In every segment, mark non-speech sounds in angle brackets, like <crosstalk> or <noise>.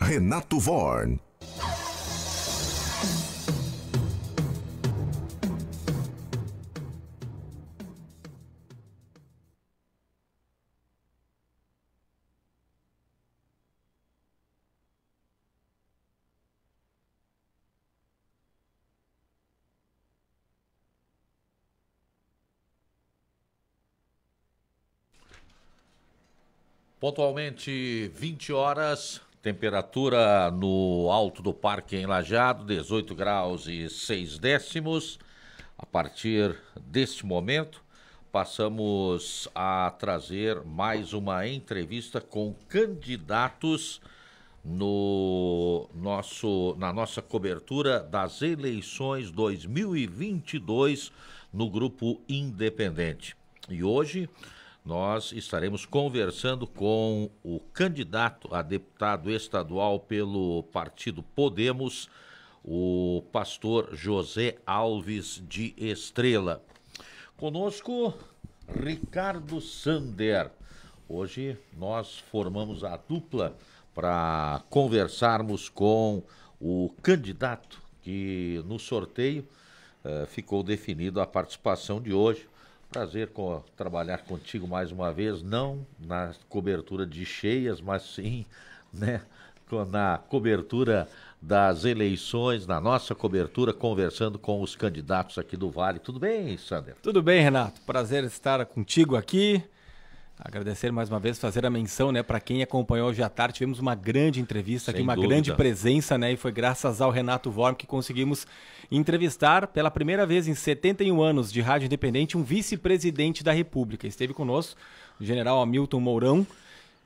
Renato Vorn. Pontualmente 20 horas, Temperatura no alto do parque em Lajado, 18 graus e 6 décimos. A partir deste momento, passamos a trazer mais uma entrevista com candidatos no nosso, na nossa cobertura das eleições 2022 no Grupo Independente. E hoje nós estaremos conversando com o candidato a deputado estadual pelo partido Podemos, o pastor José Alves de Estrela. Conosco, Ricardo Sander. Hoje nós formamos a dupla para conversarmos com o candidato que no sorteio eh, ficou definido a participação de hoje Prazer com, trabalhar contigo mais uma vez, não na cobertura de cheias, mas sim né, na cobertura das eleições, na nossa cobertura, conversando com os candidatos aqui do Vale. Tudo bem, Sander? Tudo bem, Renato. Prazer estar contigo aqui. Agradecer mais uma vez, fazer a menção, né, para quem acompanhou hoje à tarde, tivemos uma grande entrevista Sem aqui, uma dúvida. grande presença, né, e foi graças ao Renato Vorm que conseguimos entrevistar pela primeira vez em 71 anos de Rádio Independente um vice-presidente da República. Esteve conosco o general Hamilton Mourão,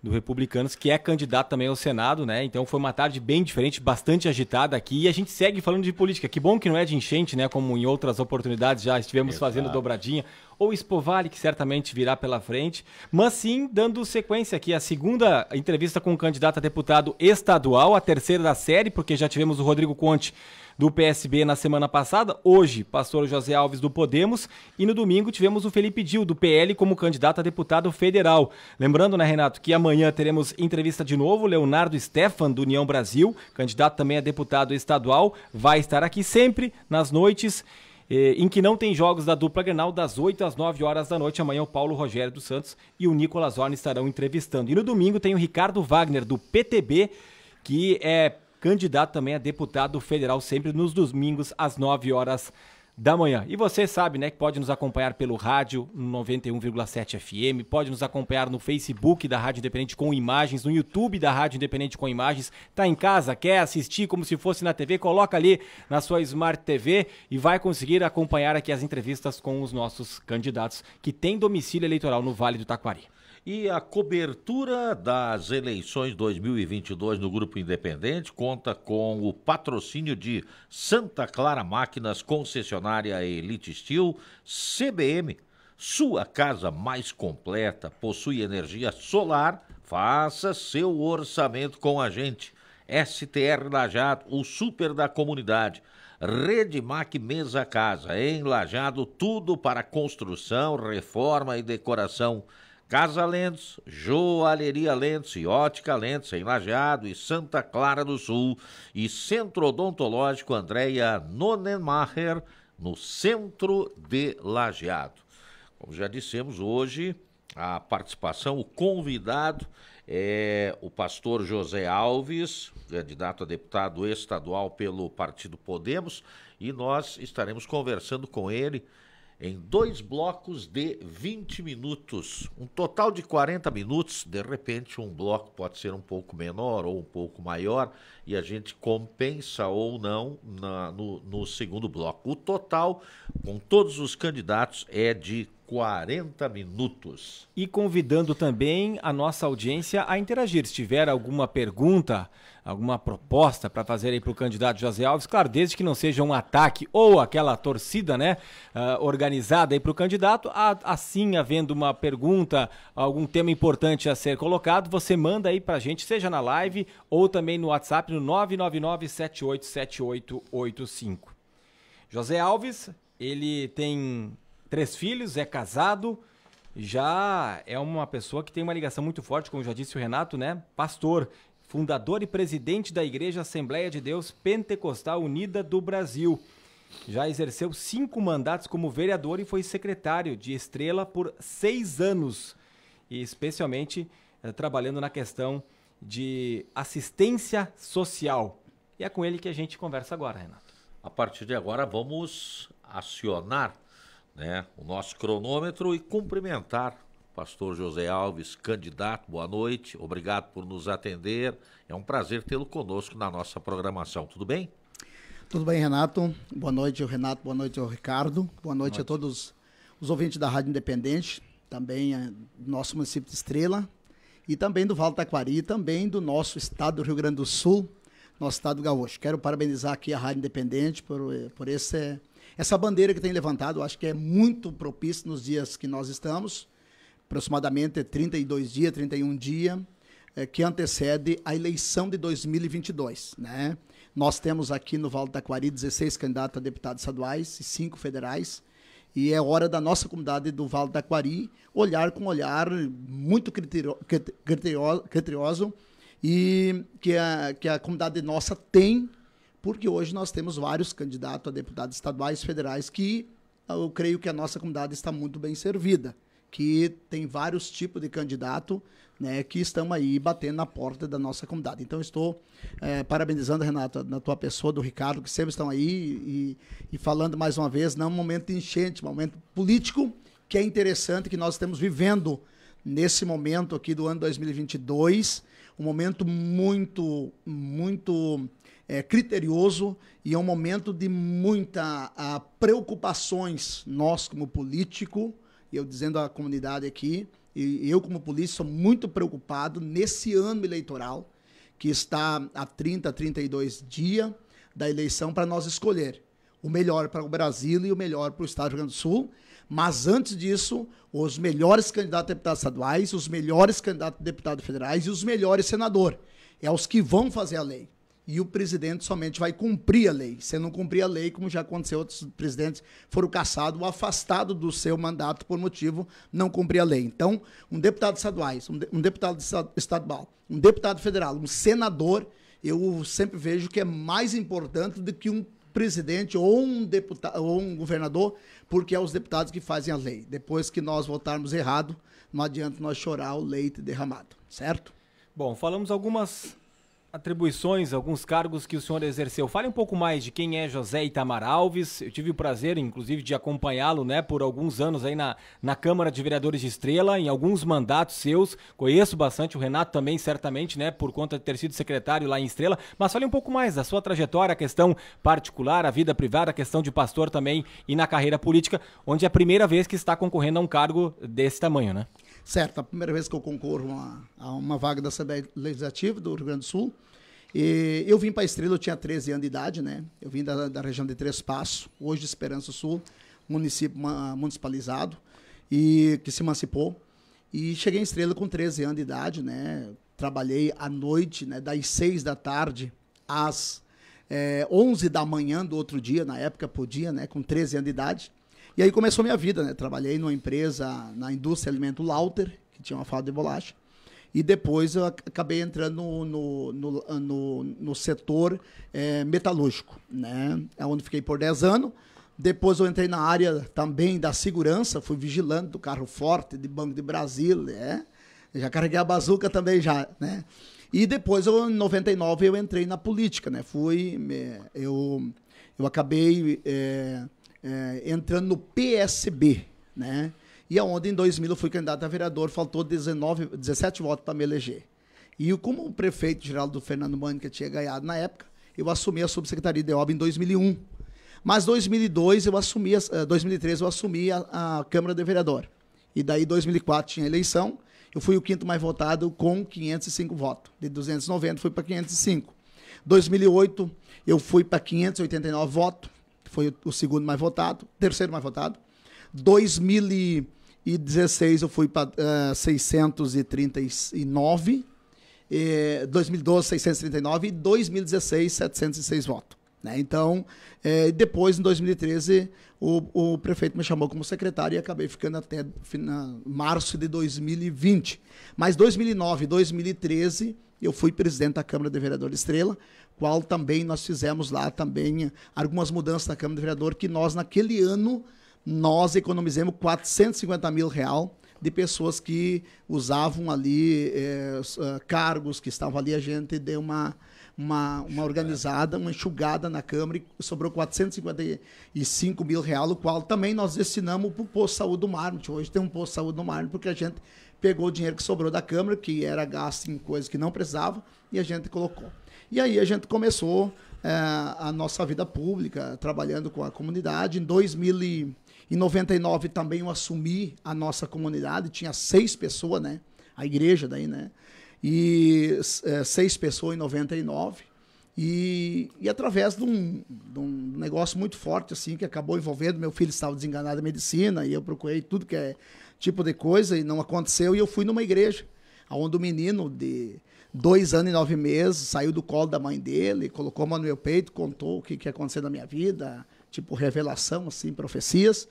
do Republicanos, que é candidato também ao Senado, né? Então foi uma tarde bem diferente, bastante agitada aqui. E a gente segue falando de política. Que bom que não é de enchente, né? Como em outras oportunidades já estivemos Exato. fazendo dobradinha. Ou Espovale, que certamente virá pela frente. Mas sim, dando sequência aqui, a segunda entrevista com o candidato a deputado estadual, a terceira da série, porque já tivemos o Rodrigo Conte do PSB na semana passada. Hoje, pastor José Alves do Podemos. E no domingo tivemos o Felipe Dil, do PL, como candidato a deputado federal. Lembrando, né, Renato, que amanhã teremos entrevista de novo. Leonardo Stefan, do União Brasil, candidato também a deputado estadual, vai estar aqui sempre nas noites eh, em que não tem jogos da dupla Grenal das 8 às 9 horas da noite. Amanhã o Paulo Rogério dos Santos e o Nicolas Zorn estarão entrevistando. E no domingo tem o Ricardo Wagner, do PTB, que é candidato também a deputado federal, sempre nos domingos às 9 horas da manhã. E você sabe, né, que pode nos acompanhar pelo rádio 91,7 FM, pode nos acompanhar no Facebook da Rádio Independente com imagens, no YouTube da Rádio Independente com imagens. Tá em casa, quer assistir como se fosse na TV, coloca ali na sua Smart TV e vai conseguir acompanhar aqui as entrevistas com os nossos candidatos que têm domicílio eleitoral no Vale do Taquari. E a cobertura das eleições 2022 no Grupo Independente conta com o patrocínio de Santa Clara Máquinas, concessionária Elite Steel, CBM. Sua casa mais completa possui energia solar. Faça seu orçamento com a gente. STR Lajado, o super da comunidade. Rede Mac Mesa Casa, em Lajado, tudo para construção, reforma e decoração. Casa Lentes, Joalheria Lentes e Ótica Lentes em Lajeado e Santa Clara do Sul e Centro Odontológico Andréia Nonenmacher no centro de Lajeado. Como já dissemos hoje, a participação, o convidado é o pastor José Alves, candidato a deputado estadual pelo Partido Podemos, e nós estaremos conversando com ele em dois blocos de 20 minutos. Um total de 40 minutos, de repente um bloco pode ser um pouco menor ou um pouco maior e a gente compensa ou não na, no, no segundo bloco. O total, com todos os candidatos, é de 40 minutos. E convidando também a nossa audiência a interagir. Se tiver alguma pergunta alguma proposta para fazer aí para o candidato José Alves, claro, desde que não seja um ataque ou aquela torcida né, uh, organizada aí para o candidato, a, assim havendo uma pergunta, algum tema importante a ser colocado, você manda aí para a gente, seja na live ou também no WhatsApp no 999 787885. José Alves, ele tem três filhos, é casado, já é uma pessoa que tem uma ligação muito forte, como já disse o Renato, né? Pastor fundador e presidente da Igreja Assembleia de Deus Pentecostal Unida do Brasil. Já exerceu cinco mandatos como vereador e foi secretário de Estrela por seis anos, e especialmente eh, trabalhando na questão de assistência social. E é com ele que a gente conversa agora, Renato. A partir de agora, vamos acionar né, o nosso cronômetro e cumprimentar Pastor José Alves, candidato, boa noite. Obrigado por nos atender. É um prazer tê-lo conosco na nossa programação. Tudo bem? Tudo bem, Renato. Boa noite, Renato. Boa noite Ricardo. Boa noite, boa noite. a todos os ouvintes da Rádio Independente, também eh, do nosso município de Estrela e também do Vale Taquari, também do nosso estado do Rio Grande do Sul, nosso estado gaúcho. Quero parabenizar aqui a Rádio Independente por, eh, por esse, essa bandeira que tem levantado. acho que é muito propício nos dias que nós estamos aproximadamente 32 dias, 31 dias, é, que antecede a eleição de 2022. Né? Nós temos aqui no Vale da Taquari 16 candidatos a deputados estaduais e 5 federais. E é hora da nossa comunidade do Vale da Taquari olhar com um olhar muito criterio, criterioso e que a, que a comunidade nossa tem, porque hoje nós temos vários candidatos a deputados estaduais, e federais, que eu creio que a nossa comunidade está muito bem servida que tem vários tipos de candidato né, que estão aí batendo na porta da nossa comunidade. Então, estou é, parabenizando, Renato, na tua pessoa, do Ricardo, que sempre estão aí e, e falando mais uma vez, não um momento enchente, um momento político que é interessante, que nós estamos vivendo nesse momento aqui do ano 2022, um momento muito, muito é, criterioso e é um momento de muita a, ah, preocupações, nós como político, e eu dizendo à comunidade aqui, e eu como polícia sou muito preocupado nesse ano eleitoral, que está a 30, 32 dias da eleição para nós escolher o melhor para o Brasil e o melhor para o Estado do Rio Grande do Sul. Mas antes disso, os melhores candidatos a deputados estaduais, os melhores candidatos a deputados federais e os melhores senador. É os que vão fazer a lei e o presidente somente vai cumprir a lei. Se não cumprir a lei, como já aconteceu, outros presidentes foram caçados ou afastados do seu mandato por motivo não cumprir a lei. Então, um deputado estaduais, um deputado estadual, um deputado federal, um senador, eu sempre vejo que é mais importante do que um presidente ou um deputado ou um governador, porque é os deputados que fazem a lei. Depois que nós votarmos errado, não adianta nós chorar o leite derramado, certo? Bom, falamos algumas atribuições, alguns cargos que o senhor exerceu. Fale um pouco mais de quem é José Itamar Alves. Eu tive o prazer, inclusive, de acompanhá-lo né, por alguns anos aí na, na Câmara de Vereadores de Estrela, em alguns mandatos seus. Conheço bastante o Renato também, certamente, né, por conta de ter sido secretário lá em Estrela. Mas fale um pouco mais da sua trajetória, a questão particular, a vida privada, a questão de pastor também e na carreira política, onde é a primeira vez que está concorrendo a um cargo desse tamanho, né? certa, a primeira vez que eu concorro a, a uma vaga da Assembleia Legislativa do Rio Grande do Sul. E eu vim para Estrela, eu tinha 13 anos de idade, né? Eu vim da, da região de Três Passos, hoje de Esperança Sul, município municipalizado, e que se emancipou. E cheguei em Estrela com 13 anos de idade, né? Trabalhei à noite, né? Das 6 da tarde às é, eh, 11 da manhã do outro dia, na época podia, né? Com 13 anos de idade. E aí começou minha vida, né? Trabalhei numa empresa, na indústria alimento Lauter, que tinha uma fábrica de bolacha. E depois eu acabei entrando no, no, no, no, no setor é, metalúrgico, né? É onde fiquei por 10 anos. Depois eu entrei na área também da segurança, fui vigilante do carro forte, de Banco de Brasil, né? Já carreguei a bazuca também já, né? E depois, eu, em 99, eu entrei na política, né? Fui, eu, eu acabei... É, é, entrando no PSB, né? E aonde em 2000 eu fui candidato a vereador, faltou 19, 17 votos para me eleger. E como o prefeito Geraldo Fernando Mânica tinha ganhado na época, eu assumi a subsecretaria de obra em 2001. Mas 2002 eu assumi, 2003 eh, eu assumi a, a Câmara de Vereador. E daí 2004 tinha eleição, eu fui o quinto mais votado com 505 votos. De 290 fui para 505. 2008 eu fui para 589 votos foi o segundo mais votado, terceiro mais votado. 2016 eu fui para uh, 639, eh, 2012 639 e 2016 706 eh, votos. Né? Então, eh, depois, em 2013, o, o, prefeito me chamou como secretário e acabei ficando até fina, março de 2020. Mas 2009 2013 eu fui presidente da Câmara de Vereadores Estrela, qual também nós fizemos lá também algumas mudanças na Câmara de Vereador, que nós, naquele ano, nós economizamos 450 mil reais de pessoas que usavam ali eh, cargos, que estavam ali, a gente deu uma, uma, uma organizada, uma enxugada na Câmara e sobrou 455 mil reais, o qual também nós destinamos para o posto saúde do Marmit. Hoje tem um posto saúde do Mar porque a gente pegou o dinheiro que sobrou da Câmara, que era gasto em coisas que não precisava, e a gente colocou. E aí a gente começou é, a nossa vida pública, trabalhando com a comunidade. Em 2099 também eu assumi a nossa comunidade, tinha seis pessoas, né? A igreja daí, né? E é, seis pessoas em 99. E, e através de um, de um, negócio muito forte, assim, que acabou envolvendo, meu filho estava desenganado da medicina, e eu procurei tudo que é tipo de coisa, e não aconteceu, e eu fui numa igreja, onde o menino de dois anos e nove meses, saiu do colo da mãe dele, colocou a mão no meu peito, contou o que, que aconteceu na minha vida, tipo revelação, assim, profecias.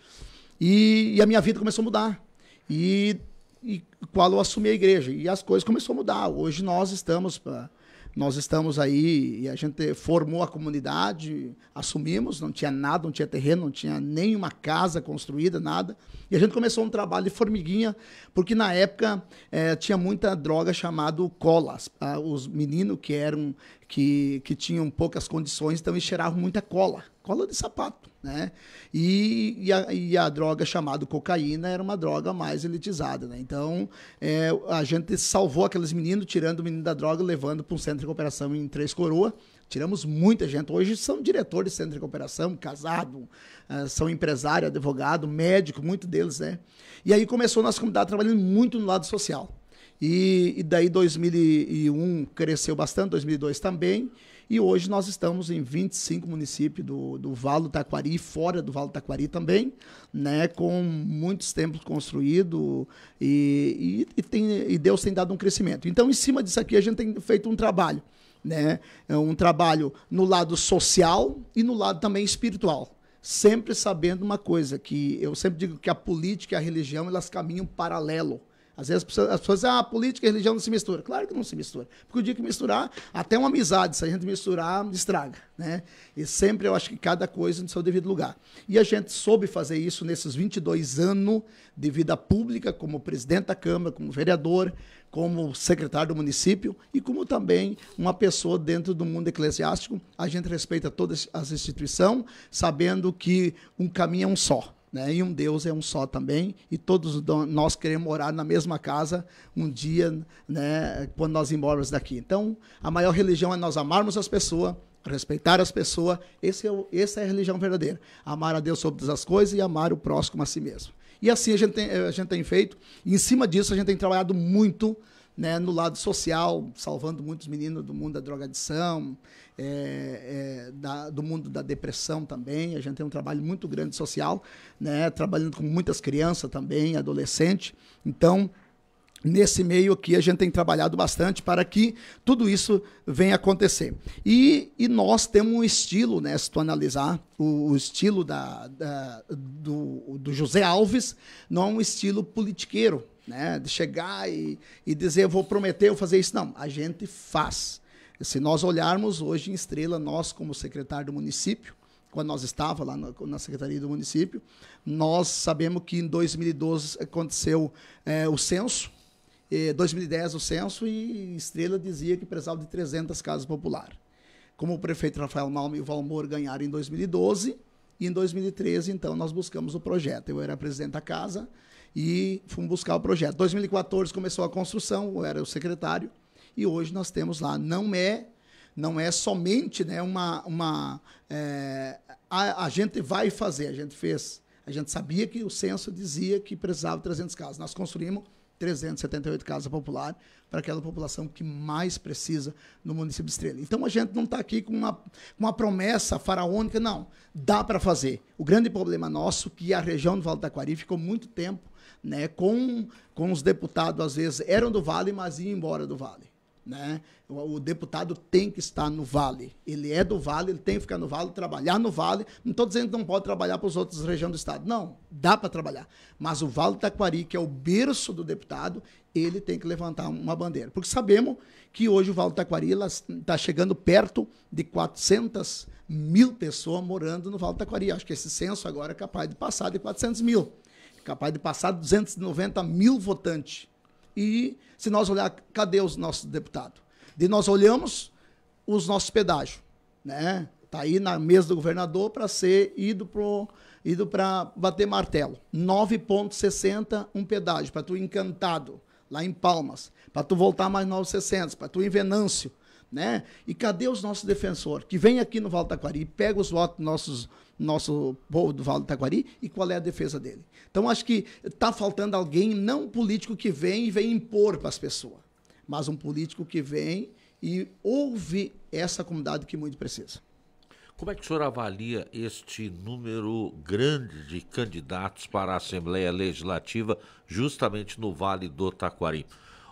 E, e a minha vida começou a mudar. E, e qual eu assumi a igreja. E as coisas começaram a mudar. Hoje nós estamos. Pra, ah, nós estamos aí e a gente formou a comunidade, assumimos, não tinha nada, não tinha terreno, não tinha nenhuma casa construída, nada. E a gente começou um trabalho de formiguinha, porque na época é, tinha muita droga chamada colas. Tá? Os meninos que eram que, que tinham poucas condições, então eles cheiravam muita cola, cola de sapato, né? E, e, a, e a droga chamada cocaína era uma droga mais elitizada, né? Então, é, a gente salvou aqueles meninos, tirando o menino da droga, levando para um centro de cooperação em Três Coroas, Tiramos muita gente. Hoje são diretores de centro de cooperação, casado, ah, são empresário, advogado, médico, muito deles, né? E aí começou a nossa comunidade trabalhando muito no lado social. E, e daí 2001 cresceu bastante, 2002 também. E hoje nós estamos em 25 municípios do, do Vale do Taquari, fora do Vale do Taquari também, né, com muitos templos construídos e, e, e, tem, e Deus tem dado um crescimento. Então, em cima disso aqui, a gente tem feito um trabalho. Né, é um trabalho no lado social e no lado também espiritual. Sempre sabendo uma coisa, que eu sempre digo que a política e a religião elas caminham paralelo. Às vezes as pessoas, as pessoas dizem, ah, política e religião não se mistura. Claro que não se mistura. Porque o dia que misturar, até uma amizade, se a gente misturar, estraga. Né? E sempre eu acho que cada coisa no seu devido lugar. E a gente soube fazer isso nesses 22 anos de vida pública, como presidente da Câmara, como vereador, como secretário do município e como também uma pessoa dentro do mundo eclesiástico. A gente respeita todas as instituições, sabendo que um caminho é um só. Né? E um Deus é um só também, e todos nós queremos morar na mesma casa um dia, né, quando nós embora daqui. Então, a maior religião é nós amarmos as pessoas, respeitar as pessoas. Esse é o, essa é a religião verdadeira. Amar a Deus sobre todas as coisas e amar o próximo a si mesmo. E assim a gente tem, a gente tem feito, e em cima disso a gente tem trabalhado muito né, no lado social, salvando muitos meninos do mundo da drogadição, é, é, da, do mundo da depressão também. A gente tem um trabalho muito grande social, né, trabalhando com muitas crianças também, adolescente. Então, nesse meio aqui a gente tem trabalhado bastante para que tudo isso venha acontecer. E, e nós temos um estilo, né? Se tu analisar o, o estilo da, da, do, do José Alves, não é um estilo politiqueiro, né? De chegar e, e dizer, eu vou prometer, eu fazer isso. Não, a gente faz. Se nós olharmos hoje em Estrela, nós como secretário do município, quando nós estava lá na Secretaria do Município, nós sabemos que em 2012 aconteceu é, o censo, 2010 é, o censo e Estrela dizia que precisava de 300 casas populares. Como o prefeito Rafael Malme e o Valmor ganharam em 2012, e em 2013, então, nós buscamos o projeto. Eu era presidente da casa e fomos buscar o projeto. 2014 começou a construção, eu era o secretário, e hoje nós temos lá. Não é não é somente né, uma. uma é, a, a, gente vai fazer, a gente fez. A gente sabia que o censo dizia que precisava de 300 casas. Nós construímos 378 casas populares para aquela população que mais precisa no município de Estrela. Então a gente não está aqui com uma, uma promessa faraônica, não. Dá para fazer. O grande problema nosso é que a região do Vale do Taquari ficou muito tempo né, com, com os deputados, às vezes eram do Vale, mas iam embora do Vale. Né? O, o, deputado tem que estar no Vale. Ele é do Vale, ele tem que ficar no Vale, trabalhar no Vale. Não estou dizendo que não pode trabalhar para as outras regiões do Estado. Não, dá para trabalhar. Mas o Vale do Taquari, que é o berço do deputado, ele tem que levantar uma bandeira. Porque sabemos que hoje o Vale do Taquari está chegando perto de 400 mil pessoas morando no Vale do Taquari. Acho que esse censo agora é capaz de passar de 400 mil. É capaz de passar de 290 mil votantes. E se nós olhar, cadê os nossos deputados? De nós olhamos os nossos pedágios, né? Tá aí na mesa do governador para ser ido pro ido para bater martelo. 9.60 um pedágio para tu encantado lá em Palmas, para tu voltar mais 9.60, para tu em Venâncio, né? E cadê os nossos defensores que vem aqui no Valtaquari e pega os votos nossos nosso povo do Vale do Taquari e qual é a defesa dele. Então acho que está faltando alguém, não político que vem e vem impor para as pessoas, mas um político que vem e ouve essa comunidade que muito precisa. Como é que o senhor avalia este número grande de candidatos para a Assembleia Legislativa, justamente no Vale do Taquari?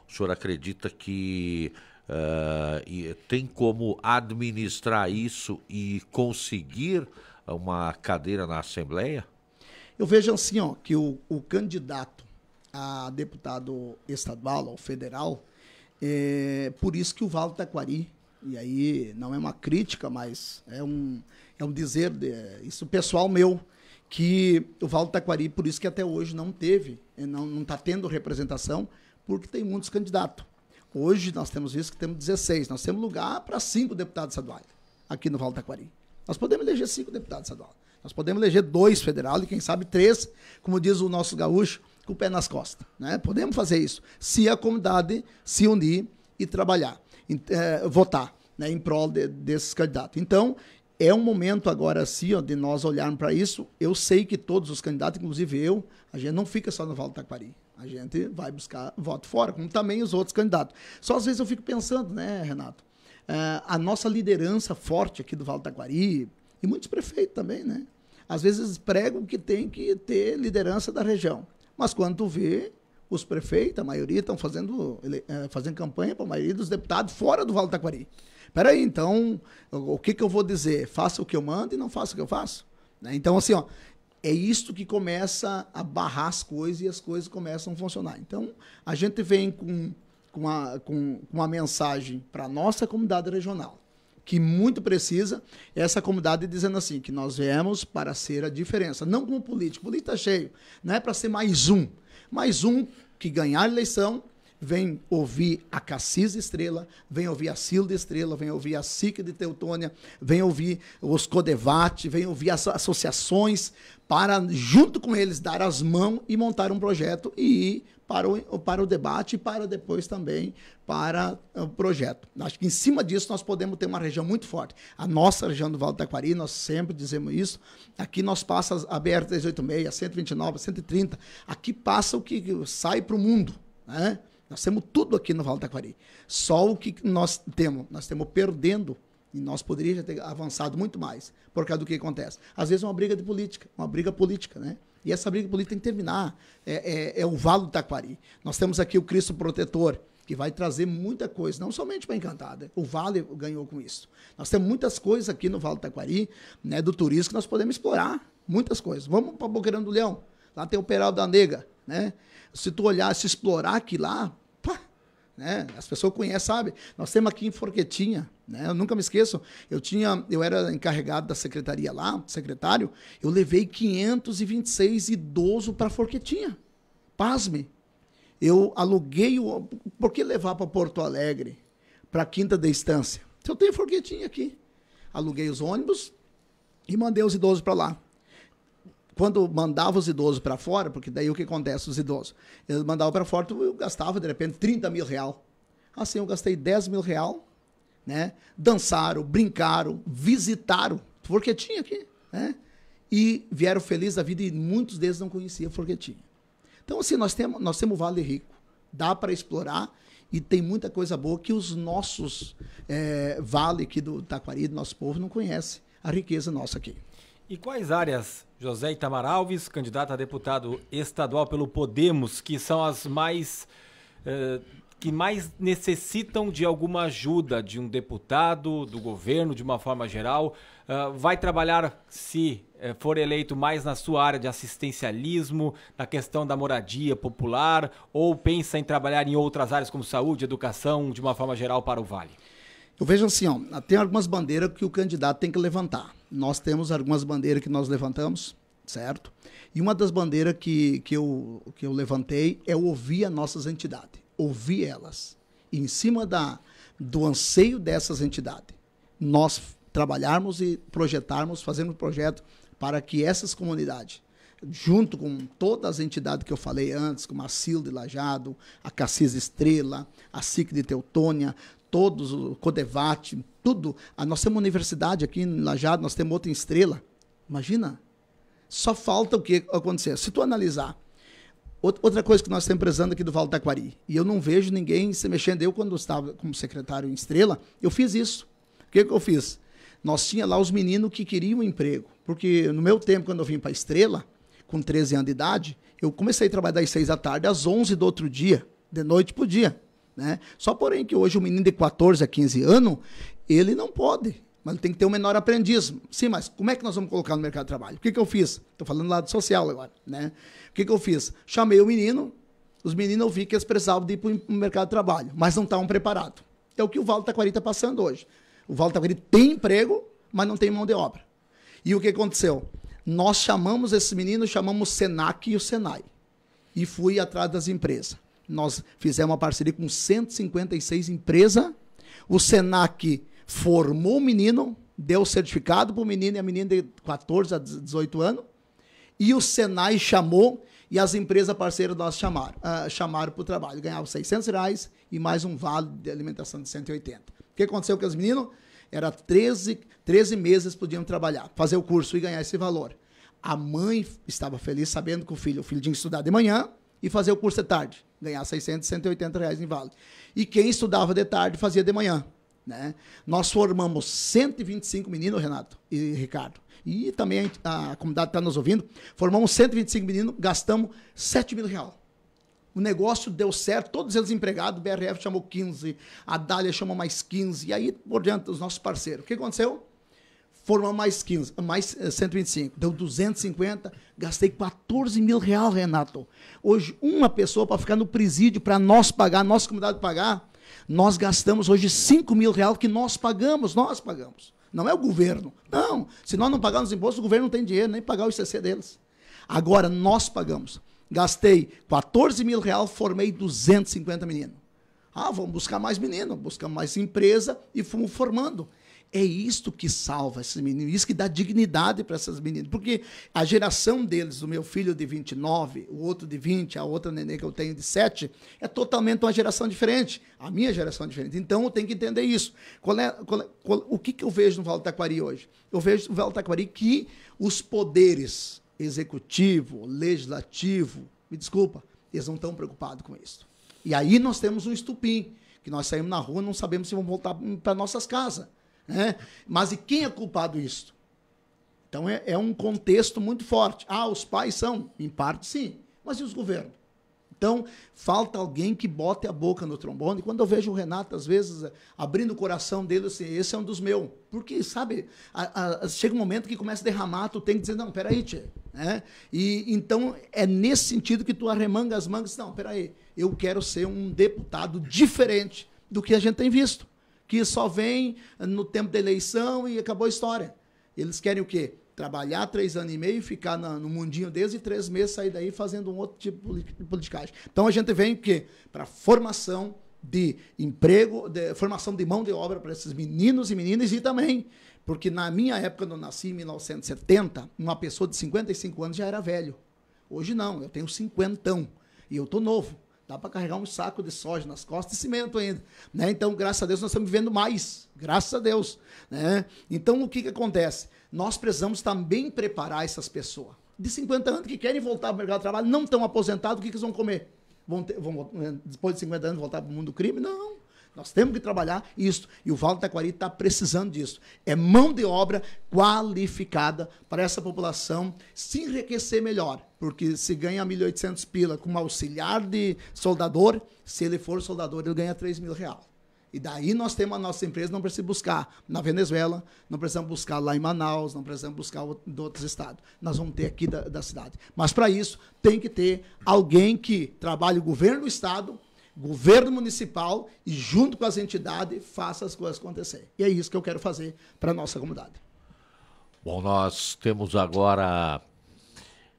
O senhor acredita que uh, tem como administrar isso e conseguir uma cadeira na Assembleia? Eu vejo assim, ó, que o, o candidato a deputado estadual ou federal, é por isso que o Vale Taquari, e aí não é uma crítica, mas é um, é um dizer, de, isso pessoal meu, que o Vale Taquari, por isso que até hoje não teve, eh, não está tendo representação, porque tem muitos candidatos. Hoje nós temos visto que temos 16, nós temos lugar para cinco deputados estaduais aqui no Vale Taquari. Nós podemos eleger cinco deputados estaduais. Nós podemos eleger dois federais e, quem sabe, três, como diz o nosso gaúcho, com o pé nas costas. Né? Podemos fazer isso, se a comunidade se unir e trabalhar, em, eh, votar né, em prol de, desses candidatos. Então, é um momento agora, sim ó, de nós olharmos para isso. Eu sei que todos os candidatos, inclusive eu, a gente não fica só no Vale do Taquari. A gente vai buscar voto fora, como também os outros candidatos. Só às vezes eu fico pensando, né, Renato? Uh, a nossa liderança forte aqui do Vale do Taquari, e muitos prefeitos também, né? Às vezes pregam que tem que ter liderança da região. Mas quando tu vê, os prefeitos, a maioria, estão fazendo, é, fazendo campanha para a maioria dos deputados fora do Vale do Taquari. Peraí, então, o que, que eu vou dizer? Faça o que eu mando e não faça o que eu faço? Né? Então, assim, ó, é isto que começa a barrar as coisas e as coisas começam a funcionar. Então, a gente vem com com uma, com uma mensagem para a nossa comunidade regional, que muito precisa, essa comunidade dizendo assim, que nós viemos para ser a diferença, não como político, político está cheio, não é para ser mais um, mais um que ganhar a eleição, vem ouvir a Cassis Estrela, vem ouvir a Silda Estrela, vem ouvir a SIC de Teutônia, vem ouvir os Codevate, vem ouvir as associações, para, junto com eles, dar as mãos e montar um projeto e ir para o, para o debate e para depois também para ah, o projeto. Acho que em cima disso nós podemos ter uma região muito forte. A nossa região do Vale do Taquari, nós sempre dizemos isso, aqui nós passa a BR-386, 129, 130, aqui passa o que sai para o mundo, né? Nós temos tudo aqui no Vale do Taquari. Só o que nós temos, nós temos perdendo e nós poderíamos ter avançado muito mais por causa do que acontece. Às vezes é uma briga de política, uma briga política, né? E essa briga política tem que terminar. É, é, é o Vale do Taquari. Nós temos aqui o Cristo Protetor, que vai trazer muita coisa, não somente para Encantada. O Vale ganhou com isso. Nós temos muitas coisas aqui no Vale do Taquari, né, do turismo, que nós podemos explorar. Muitas coisas. Vamos para Boqueirão do Leão. Lá tem o Peral da Nega. Né? Se tu olhar, se explorar aqui lá, né? As pessoas conhecem, sabe? Nós temos aqui em Forquetinha, né? Eu nunca me esqueço. Eu tinha, eu era encarregado da secretaria lá, secretário. Eu levei 526 idosos para Forquetinha. Pasme. Eu aluguei o, por que levar para Porto Alegre, para Quinta da Estância? Eu tenho Forquetinha aqui. Aluguei os ônibus e mandei os idosos para lá quando mandava os idosos para fora, porque daí o que acontece os idosos? Eles mandavam para fora, eu gastava de repente 30 mil real. Assim, eu gastei 10 mil real, né? Dançaram, brincaram, visitaram, forquetinha aqui, né? E vieram felizes da vida e muitos deles não conheciam forquetinha. Então, assim, nós temos, nós temos Vale Rico. Dá para explorar e tem muita coisa boa que os nossos é, vale aqui do Taquari, do nosso povo, não conhece a riqueza nossa aqui. E quais áreas, José Itamar Alves, candidato a deputado estadual pelo Podemos, que são as mais. Eh, que mais necessitam de alguma ajuda de um deputado, do governo, de uma forma geral? Eh, vai trabalhar, se eh, for eleito, mais na sua área de assistencialismo, na questão da moradia popular, ou pensa em trabalhar em outras áreas como saúde, educação, de uma forma geral para o Vale? Então vejam assim, ó, tem algumas bandeiras que o candidato tem que levantar. Nós temos algumas bandeiras que nós levantamos, certo? E uma das bandeiras que, que, eu, que eu levantei é ouvir as nossas entidades, ouvir elas. E em cima da, do anseio dessas entidades, nós trabalharmos e projetarmos, fazermos projeto para que essas comunidades, junto com todas as entidades que eu falei antes, como a Silda de Lajado, a Cassis Estrela, a SIC de Teutônia, todos, o Codevat, tudo. a nós temos é uma universidade aqui em Lajado, nós temos outra em Estrela. Imagina. Só falta o que acontecer. Se tu analisar, outra coisa que nós estamos precisando aqui do Vale do Taquari, e eu não vejo ninguém se mexendo. Eu, quando estava como secretário em Estrela, eu fiz isso. O que, que eu fiz? Nós tinha lá os meninos que queriam emprego. Porque no meu tempo, quando eu vim para Estrela, com 13 anos de idade, eu comecei a trabalhar das 6 da tarde às 11 do outro dia, de noite para dia. Né? Só porém que hoje o menino de 14 a 15 anos, ele não pode. Mas ele tem que ter um menor aprendiz. Sim, mas como é que nós vamos colocar no mercado de trabalho? O que, que eu fiz? Estou falando do lado social agora. Né? O que, que eu fiz? Chamei o menino, os meninos eu vi que eles precisavam de ir para o mercado de trabalho, mas não estavam preparados. É o que o Vale Taquari está passando hoje. O Vale Taquari tem emprego, mas não tem mão de obra. E o que aconteceu? Nós chamamos esses meninos, chamamos o SENAC e o SENAI. E fui atrás das empresas nós fizemos uma parceria com 156 empresas. O Senac formou o menino, deu certificado para o menino e a menina de 14 a 18 anos. E o Senai chamou e as empresas parceiras nós chamaram, uh, chamaram para o trabalho. Ganhavam 600 reais e mais um vale de alimentação de 180. O que aconteceu com os meninos? Era 13, 13 meses podiam trabalhar, fazer o curso e ganhar esse valor. A mãe estava feliz sabendo que o filho, o filho tinha que estudar de manhã e fazer o curso de tarde ganhar 600, 180 reais em vale. E quem estudava de tarde fazia de manhã. Né? Nós formamos 125 meninos, Renato e Ricardo. E também a, a comunidade está nos ouvindo. Formamos 125 meninos, gastamos 7 mil reais. O negócio deu certo, todos eles empregados, o BRF chamou 15, a Dália chamou mais 15, e aí por diante os nossos parceiros. O que aconteceu? formar mais 15, mais 125. Eh, Deu 250, gastei 14 mil reais, Renato. Hoje, uma pessoa para ficar no presídio, para nós pagar, nossa comunidade pagar, nós gastamos hoje 5 mil reais que nós pagamos, nós pagamos. Não é o governo. Não. Se nós não pagarmos impostos, o governo não tem dinheiro, nem pagar o ICC deles. Agora, nós pagamos. Gastei 14 mil reais, formei 250 meninos. Ah, vamos buscar mais menino, buscamos mais empresa e fomos formando. É isto que salva esses meninos, isso que dá dignidade para essas meninas. Porque a geração deles, o meu filho de 29, o outro de 20, a outra neném que eu tenho de 7, é totalmente uma geração diferente. A minha geração é diferente. Então eu tenho que entender isso. Qual é, qual é, qual, o que, que eu vejo no Vale Taquari hoje? Eu vejo no Vale Taquari que os poderes executivo, legislativo, me desculpa, eles não estão preocupados com isso. E aí nós temos um estupim, que nós saímos na rua não sabemos se vão voltar para nossas casas. Né? Mas e quem é culpado isso? Então é, é, um contexto muito forte. Ah, os pais são? Em parte sim. Mas e os governos? Então, falta alguém que bote a boca no trombone. E quando eu vejo o Renato, às vezes, abrindo o coração dele, assim, esse é um dos meus. Porque, sabe, a, a, chega um momento que começa a derramar, tu tem que dizer, não, peraí, tchê. Né? E, então, é nesse sentido que tu arremanga as mangas. Não, peraí, eu quero ser um deputado diferente do que a gente tem visto que só vem eh, no tempo da eleição e acabou a história. Eles querem o quê? Trabalhar três anos e meio, ficar na, no mundinho desde três meses, sair daí fazendo um outro tipo de politicagem. Então a gente vem o quê? Para formação de emprego, de, formação de mão de obra para esses meninos e meninas e também, porque na minha época, quando eu nasci em 1970, uma pessoa de 55 anos já era velho. Hoje não, eu tenho cinquentão. e eu tô novo dá para carregar um saco de soja nas costas e cimento ainda, né? Então, graças a Deus, nós estamos vivendo mais, graças a Deus, né? Então, o que que acontece? Nós precisamos também preparar essas pessoas. De 50 anos que querem voltar para o mercado de trabalho, não estão aposentados, o que que eles vão comer? Vão, ter, vão eh, depois de 50 anos voltar para o mundo do crime? Não. Nós temos que trabalhar isso. E o Vale do Taquari está precisando disso. É mão de obra qualificada para essa população se enriquecer melhor. Porque se ganha 1.800 pila como auxiliar de soldador, se ele for soldador, ele ganha 3 mil reais. E daí nós temos a nossa empresa, não precisa buscar na Venezuela, não precisamos buscar lá em Manaus, não precisamos buscar em outros estados. Nós vamos ter aqui da, da cidade. Mas para isso tem que ter alguém que trabalhe o governo do estado governo municipal e junto com as entidades faça as coisas acontecer. E é isso que eu quero fazer para a nossa comunidade. Bom, nós temos agora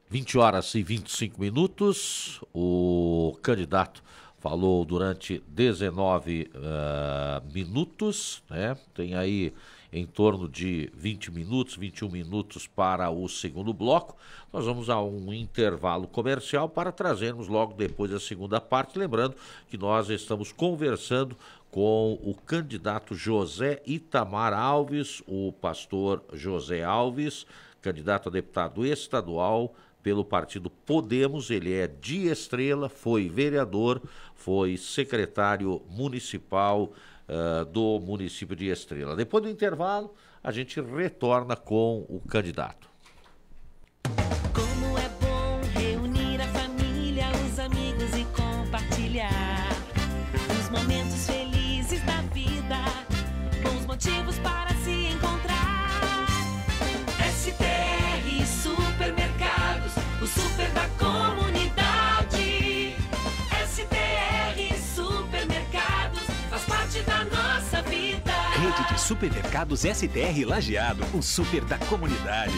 20 horas e 25 minutos. O candidato falou durante 19 uh, eh, minutos, né? Tem aí em torno de 20 minutos, 21 minutos para o segundo bloco. Nós vamos a um intervalo comercial para trazermos logo depois a segunda parte. Lembrando que nós estamos conversando com o candidato José Itamar Alves, o pastor José Alves, candidato a deputado estadual pelo partido Podemos. Ele é de Estrela, foi vereador, foi secretário municipal uh, do município de Estrela. Depois do intervalo, a gente retorna com o candidato. Supermercados STR Lagiado, o super da comunidade.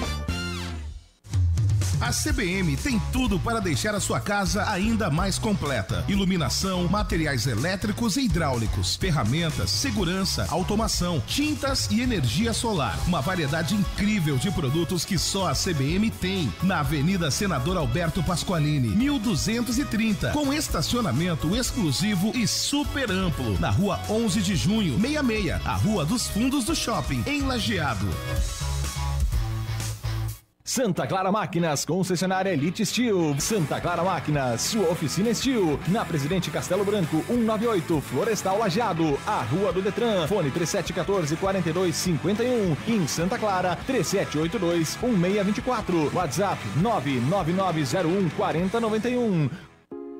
A CBM tem tudo para deixar a sua casa ainda mais completa: iluminação, materiais elétricos e hidráulicos, ferramentas, segurança, automação, tintas e energia solar. Uma variedade incrível de produtos que só a CBM tem. Na Avenida Senador Alberto Pasqualini, 1230, com estacionamento exclusivo e super amplo, na Rua 11 de Junho, 66, a Rua dos Fundos do Shopping, em Lajeado. Santa Clara Máquinas, concessionária Elite Steel. Santa Clara Máquinas, sua oficina Steel. Na Presidente Castelo Branco, 198, Florestal Lajeado. A Rua do Detran, fone 3714-4251. Em Santa Clara, 3782-1624. WhatsApp 99901-4091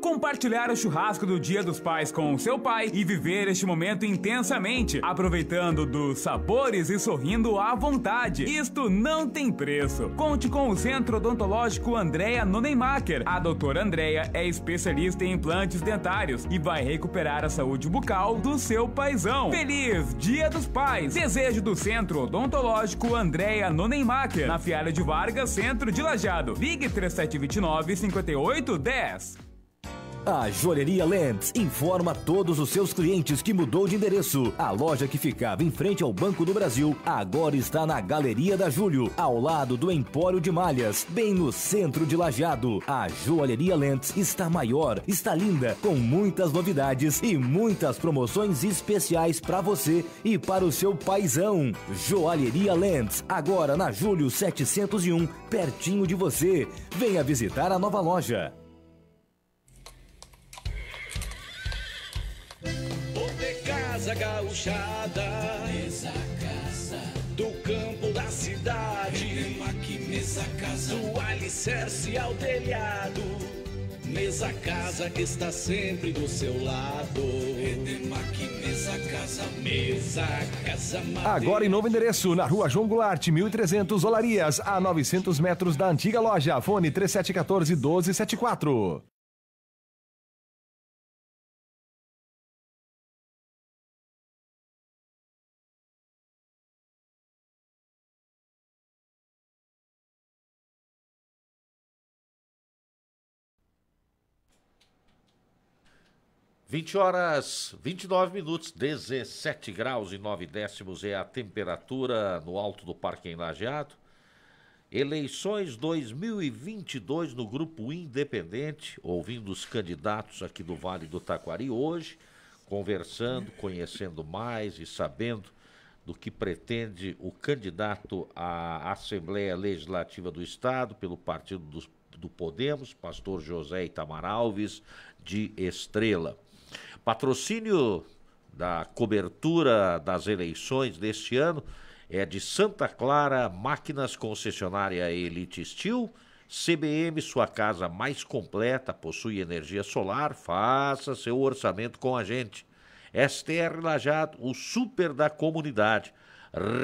compartilhar o churrasco do Dia dos Pais com o seu pai e viver este momento intensamente, aproveitando dos sabores e sorrindo à vontade. Isto não tem preço. Conte com o Centro Odontológico Andrea Nonemacher. A doutora Andrea é especialista em implantes dentários e vai recuperar a saúde bucal do seu paizão. Feliz Dia dos Pais! Desejo do Centro Odontológico Andrea Nonemacher, na Fialha de Vargas, Centro de Lajado. Ligue 3729 5810. A Joalheria Lents informa todos os seus clientes que mudou de endereço. A loja que ficava em frente ao Banco do Brasil agora está na Galeria da Júlio, ao lado do Empório de Malhas, bem no centro de Lajeado. A Joalheria Lents está maior, está linda, com muitas novidades e muitas promoções especiais para você e para o seu paizão. Joalheria Lents agora na Júlio 701, pertinho de você. Venha visitar a nova loja. Beleza gauchada Mesa casa Do campo da cidade mesa casa Do alicerce ao telhado Mesa casa que está sempre do seu lado mesa casa Mesa casa Agora em novo endereço na rua João Goulart 1300 Olarias A 900 metros da antiga loja Fone 3714 1274 20 horas 29 minutos, 17 graus e 9 décimos é a temperatura no alto do Parque em Lajeado. Eleições 2022 no Grupo Independente, ouvindo os candidatos aqui do Vale do Taquari hoje, conversando, conhecendo mais e sabendo do que pretende o candidato à Assembleia Legislativa do Estado pelo Partido do, do Podemos, pastor José Itamar Alves de Estrela. Patrocínio da cobertura das eleições deste ano é de Santa Clara, Máquinas Concessionária Elite Steel, CBM, sua casa mais completa, possui energia solar, faça seu orçamento com a gente. STR Lajado, o super da comunidade.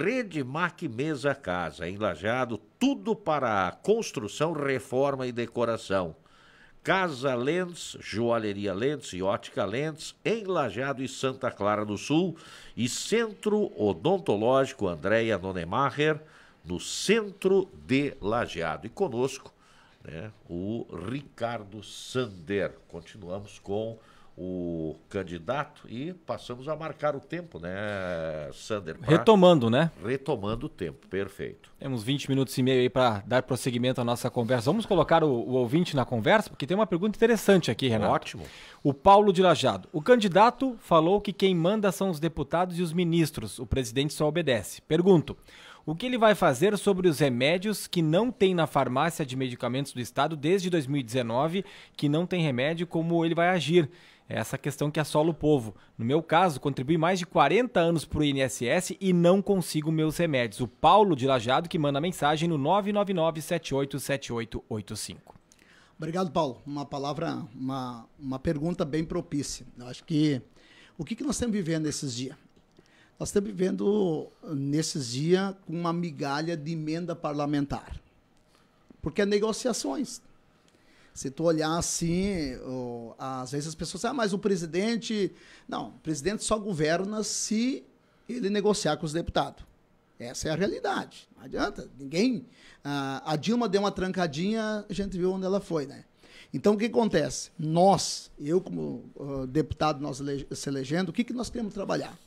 Rede Mac Mesa Casa, em Lajado, tudo para construção, reforma e decoração. Casa Lentes, Joalheria Lentes e Ótica Lentes, em Lajeado e Santa Clara do Sul, e Centro Odontológico Andréia Nonemacher, no centro de Lajeado. E conosco, né, o Ricardo Sander. Continuamos com o candidato e passamos a marcar o tempo, né, Sander? Pra... Retomando, né? Retomando o tempo, perfeito. Temos 20 minutos e meio aí para dar prosseguimento à nossa conversa. Vamos colocar o, o, ouvinte na conversa, porque tem uma pergunta interessante aqui, Renato. Ótimo. O Paulo de Lajado. O candidato falou que quem manda são os deputados e os ministros, o presidente só obedece. Pergunto. O que ele vai fazer sobre os remédios que não tem na farmácia de medicamentos do Estado desde 2019, que não tem remédio, como ele vai agir? É essa questão que assola o povo. No meu caso, contribuí mais de 40 anos para o INSS e não consigo meus remédios. O Paulo de Lajado que manda mensagem no 999-787885. Obrigado, Paulo. Uma palavra, uma, uma pergunta bem propícia. Eu acho que o que, que nós estamos vivendo esses dias? Nós estamos vivendo nesses dias com uma migalha de emenda parlamentar. Porque é negociações. Se tu olhar assim, ou, às vezes as pessoas ah, mas o presidente. Não, o presidente só governa se ele negociar com os deputados. Essa é a realidade. Não adianta, ninguém. Ah, a Dilma deu uma trancadinha, a gente viu onde ela foi, né? Então, o que acontece? Nós, eu como uh, deputado, nós se elegendo, o que, que nós queremos trabalhar?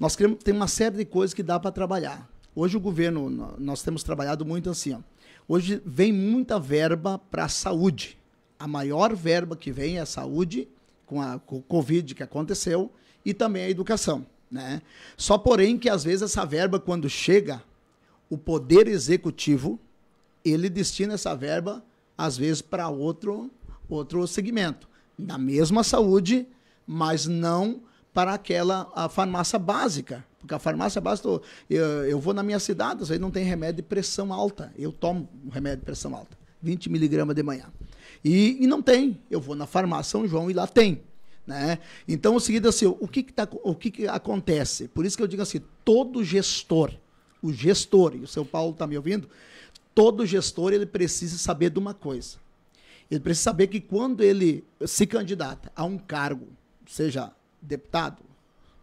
Nós queremos, tem uma série de coisas que dá para trabalhar. Hoje o governo, nós temos trabalhado muito assim, ó, Hoje vem muita verba para a saúde. A maior verba que vem é a saúde, com a o Covid que aconteceu, e também a educação. Né? Só porém que às vezes essa verba, quando chega, o poder executivo, ele destina essa verba, às vezes, para outro, outro segmento. na mesma saúde, mas não para aquela a farmácia básica. Porque a farmácia básica, eu, eu vou na minha cidade, isso aí não tem remédio de pressão alta. Eu tomo remédio de pressão alta, 20 miligramas de manhã. E, e, não tem. Eu vou na farmácia São João e lá tem. Né? Então, é o seguinte, assim, o, que, que, tá, o que, que acontece? Por isso que eu digo assim, todo gestor, o gestor, e o seu Paulo está me ouvindo, todo gestor ele precisa saber de uma coisa. Ele precisa saber que quando ele se candidata a um cargo, seja deputado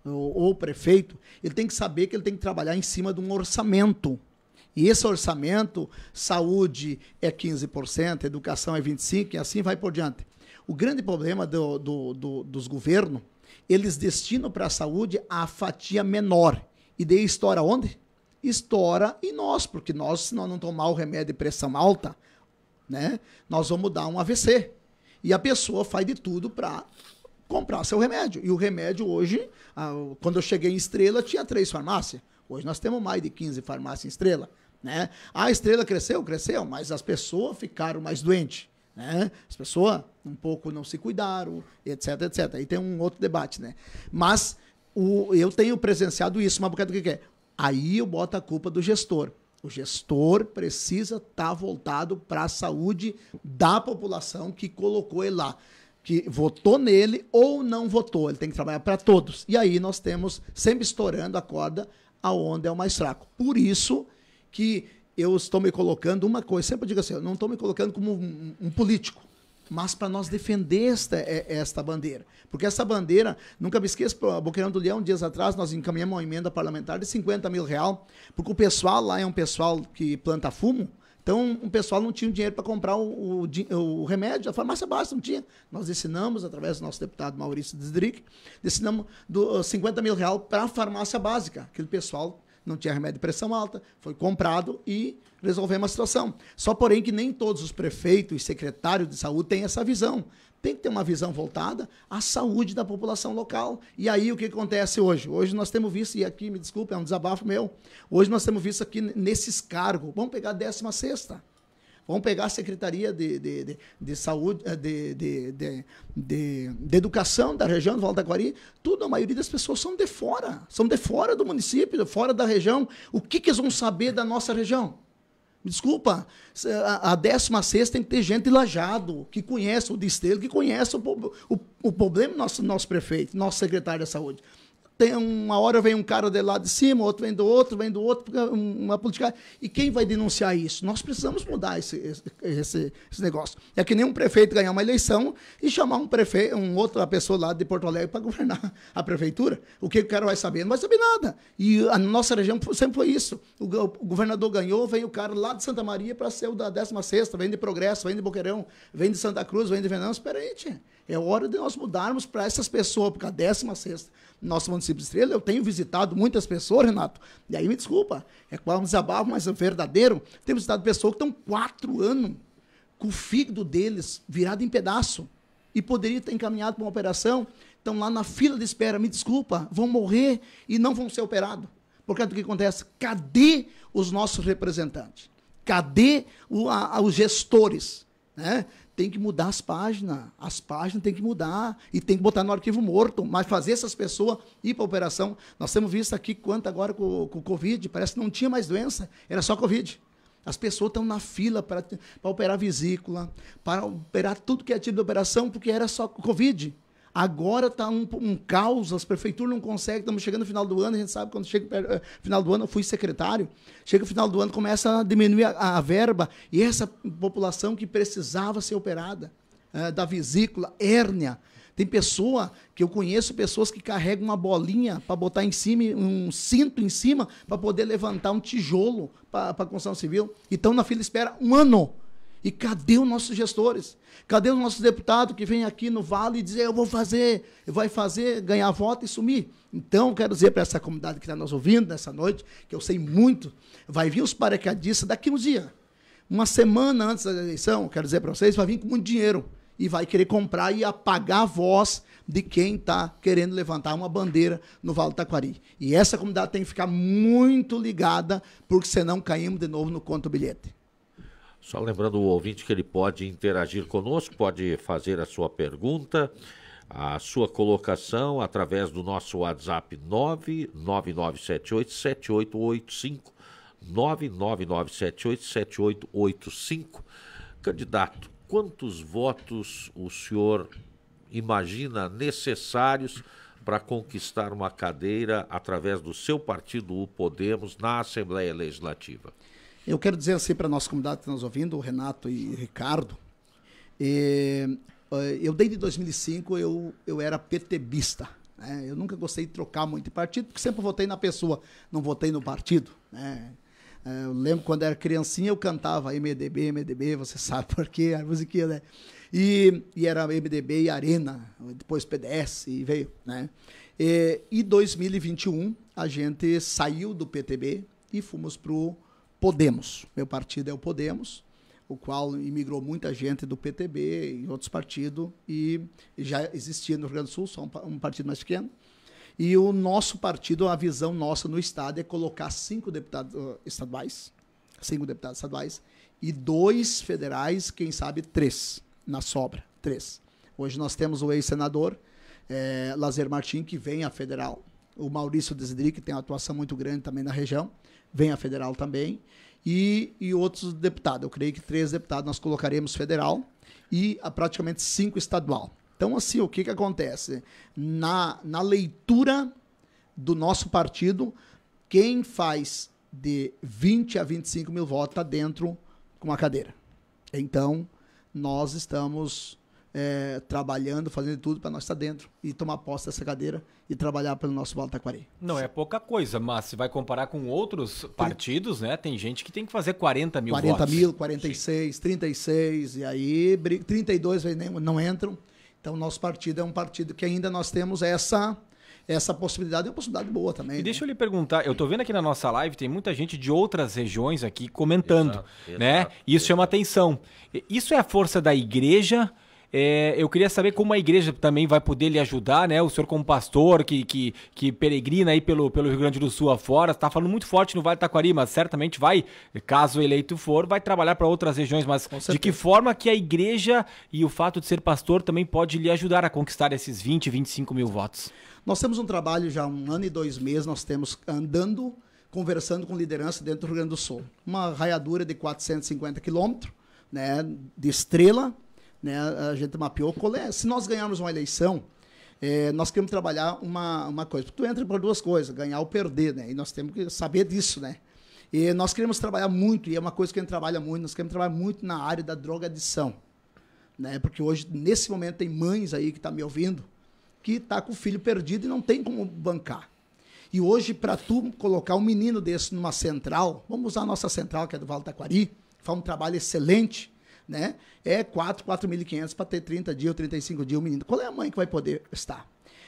ou, ou prefeito, ele tem que saber que ele tem que trabalhar em cima de um orçamento. E esse orçamento, saúde é 15%, educação é 25%, e assim vai por diante. O grande problema do, do, do, dos governos, eles destinam para a saúde a fatia menor. E daí estoura onde? Estoura em nós, porque nós, se nós não tomar o remédio de pressão alta, né, nós vamos dar um AVC. E a pessoa faz de tudo para comprar seu remédio. E o remédio hoje, quando eu cheguei em Estrela, tinha três farmácias. Hoje nós temos mais de 15 farmácias em Estrela. Né? A Estrela cresceu, cresceu, mas as pessoas ficaram mais doentes. Né? As pessoas um pouco não se cuidaram, etc, etc. Aí tem um outro debate, né? Mas o, eu tenho presenciado isso, mas por causa do que é? Aí eu boto a culpa do gestor. O gestor precisa estar tá voltado para a saúde da população que colocou ele lá que votou nele ou não votou. Ele tem que trabalhar para todos. E aí nós temos sempre estourando a corda aonde é o mais fraco. Por isso que eu estou me colocando uma coisa, sempre digo assim, eu não estou me colocando como um, um político, mas para nós defender esta, é, esta bandeira. Porque essa bandeira, nunca me esqueço, a Boqueirão do Leão, dias atrás, nós encaminhamos uma emenda parlamentar de 50 mil real, porque o pessoal lá é um pessoal que planta fumo, então, o pessoal não tinha dinheiro para comprar o, o, o, remédio, a farmácia básica não tinha. Nós ensinamos, através do nosso deputado Maurício Didrick, ensinamos do, 50 ah, mil reais para a farmácia básica. Aquele pessoal não tinha remédio de pressão alta, foi comprado e resolvemos a situação. Só porém que nem todos os prefeitos e secretários de saúde têm essa visão tem que ter uma visão voltada à saúde da população local. E aí o que acontece hoje? Hoje nós temos visto, e aqui me desculpe, é um desabafo meu, hoje nós temos visto aqui nesses cargos, vamos pegar a 16 Vamos pegar a Secretaria de, de, de, de Saúde, eh, de, de, de, de, Educação da região do Vale da Guari, tudo, a maioria das pessoas são de fora, são de fora do município, de fora da região. O que, que eles vão saber da nossa região? Me desculpa, a, a 16 tem que ter gente lajado, que conhece o destelo, que conhece o, o, o problema do nosso, nosso prefeito, nosso secretário da saúde tem uma hora vem um cara de lá de cima, outro vem do outro, vem do outro, uma política. E quem vai denunciar isso? Nós precisamos mudar esse, esse, esse negócio. É que nem um prefeito ganhar uma eleição e chamar um prefeito, um outra pessoa lá de Porto Alegre para governar <laughs> a prefeitura. O que o cara vai saber? Não vai saber nada. E a nossa região sempre foi isso. O, o governador ganhou, vem o cara lá de Santa Maria para ser o da 16 sexta, vem de Progresso, vem de Boqueirão, vem de Santa Cruz, vem de Venâncio. Espera aí, tia. É hora de nós mudarmos para essas pessoas, porque a 16 nosso município de Estrela, eu tenho visitado muitas pessoas, Renato, e aí me desculpa, é quase um desabafo, mas é verdadeiro. Tenho visitado pessoas que estão quatro anos com o fígado deles virado em pedaço e poderia ter encaminhado para uma operação, estão lá na fila de espera, me desculpa, vão morrer e não vão ser operados. Por causa do que acontece? Cadê os nossos representantes? Cadê o, a, os gestores? Né? Tem que mudar as páginas. As páginas tem que mudar. E tem que botar no arquivo morto. Mas fazer essas pessoas ir para a operação. Nós temos visto aqui quanto agora com, com o Covid. Parece que não tinha mais doença. Era só Covid. As pessoas estão na fila para operar vesícula, para operar tudo que é tipo de operação, porque era só Covid. Agora está um, um, caos, as prefeituras não conseguem, estamos chegando no final do ano, a gente sabe quando chega uh, final do ano, eu fui secretário, chega o final do ano, começa a diminuir a, a verba, e essa população que precisava ser operada, eh, da vesícula, hérnia, tem pessoa que eu conheço pessoas que carregam uma bolinha para botar em cima, um cinto em cima, para poder levantar um tijolo para a construção civil. E estão na fila espera um ano e cadê os nossos gestores? Cadê os nossos deputados que vêm aqui no Vale e dizem eu vou fazer, vai fazer, ganhar voto e sumir? Então, quero dizer para essa comunidade que está nos ouvindo nessa noite, que eu sei muito, vai vir os paraquedistas daqui um dia. Uma semana antes da eleição, quero dizer para vocês, vai vir com muito dinheiro e vai querer comprar e apagar a voz de quem está querendo levantar uma bandeira no Vale do Taquari. E essa comunidade tem que ficar muito ligada, porque senão caímos de novo no conto bilhete. Só lembrando o ouvinte que ele pode interagir conosco, pode fazer a sua pergunta, a sua colocação através do nosso WhatsApp 999787885, 999787885. Candidato, quantos votos o senhor imagina necessários para conquistar uma cadeira através do seu partido, o Podemos, na Assembleia Legislativa? Eu quero dizer assim para a nossa comunidade que está nos ouvindo, o Renato e o Ricardo, e, eh, eu desde 2005 eu, eu era PTBista. Né? Eu nunca gostei de trocar muito de partido, porque sempre votei na pessoa, não votei no partido. Né? Eh, eu lembro quando era criancinha eu cantava MDB, MDB, você <laughs> sabe por quê, a musiquinha, né? E, e era MDB e Arena, depois PDS e veio, né? E, e 2021 a gente saiu do PTB e fomos pro Podemos. Meu partido é o Podemos, o qual imigrou muita gente do PTB e outros partidos, e já existia no Rio Grande do Sul, só um, partido mais pequeno. E o nosso partido, a visão nossa no Estado é colocar cinco deputados ah, estaduais, cinco deputados estaduais, e dois federais, quem sabe três, na sobra, três. Hoje nós temos o ex-senador é, Lazer Martim, que vem a federal, o Maurício Desidri, que tem uma atuação muito grande também na região, vem a federal também, e, e outros deputados. Eu creio que três deputados nós colocaremos federal e a ah, praticamente cinco estadual. Então, assim, o que, que acontece? Na, na leitura do nosso partido, quem faz de 20 a 25 mil votos está dentro com uma cadeira. Então, nós estamos é, trabalhando, fazendo tudo para nós estar dentro e tomar posse dessa cadeira e trabalhar pelo nosso Vale Não é pouca coisa, mas se vai comparar com outros partidos, né? Tem gente que tem que fazer 40 mil 40 votos. mil, 46, Sim. 36, e aí 32 não entram. Então, nosso partido é um partido que ainda nós temos essa essa possibilidade é uma possibilidade boa também. E né? deixa eu lhe perguntar, eu estou vendo aqui na nossa live, tem muita gente de outras regiões aqui comentando, exato, né? Exato, isso exato. chama atenção. Isso é a força da igreja é, eu queria saber como a igreja também vai poder lhe ajudar, né? O senhor como pastor que, que, que peregrina aí pelo, pelo Rio Grande do Sul afora, está falando muito forte no Vale do Taquari, mas certamente vai, caso eleito for, vai trabalhar para outras regiões. Mas de que forma que a igreja e o fato de ser pastor também pode lhe ajudar a conquistar esses 20, 25 mil votos? Nós temos um trabalho já há um ano e dois meses, nós temos andando, conversando com liderança dentro do Rio Grande do Sul. Uma raiadura de 450 quilômetros, né, de estrela, né? A gente mapeou qual é. Se nós ganharmos uma eleição, é, nós queremos trabalhar uma, uma coisa. Tu entra para duas coisas, ganhar ou perder, né? E nós temos que saber disso, né? E nós queremos trabalhar muito, e é uma coisa que a gente trabalha muito, nós queremos trabalhar muito na área da drogadição. Né? Porque hoje, nesse momento, tem mães aí que estão tá me ouvindo que está com o filho perdido e não tem como bancar. E hoje, para tu colocar um menino desse numa central, vamos usar a nossa central, que é do Vale Taquari, faz um trabalho excelente, né? É 4, 4.500 para ter 30 dias ou 35 dias o menino. Qual é a mãe que vai poder estar?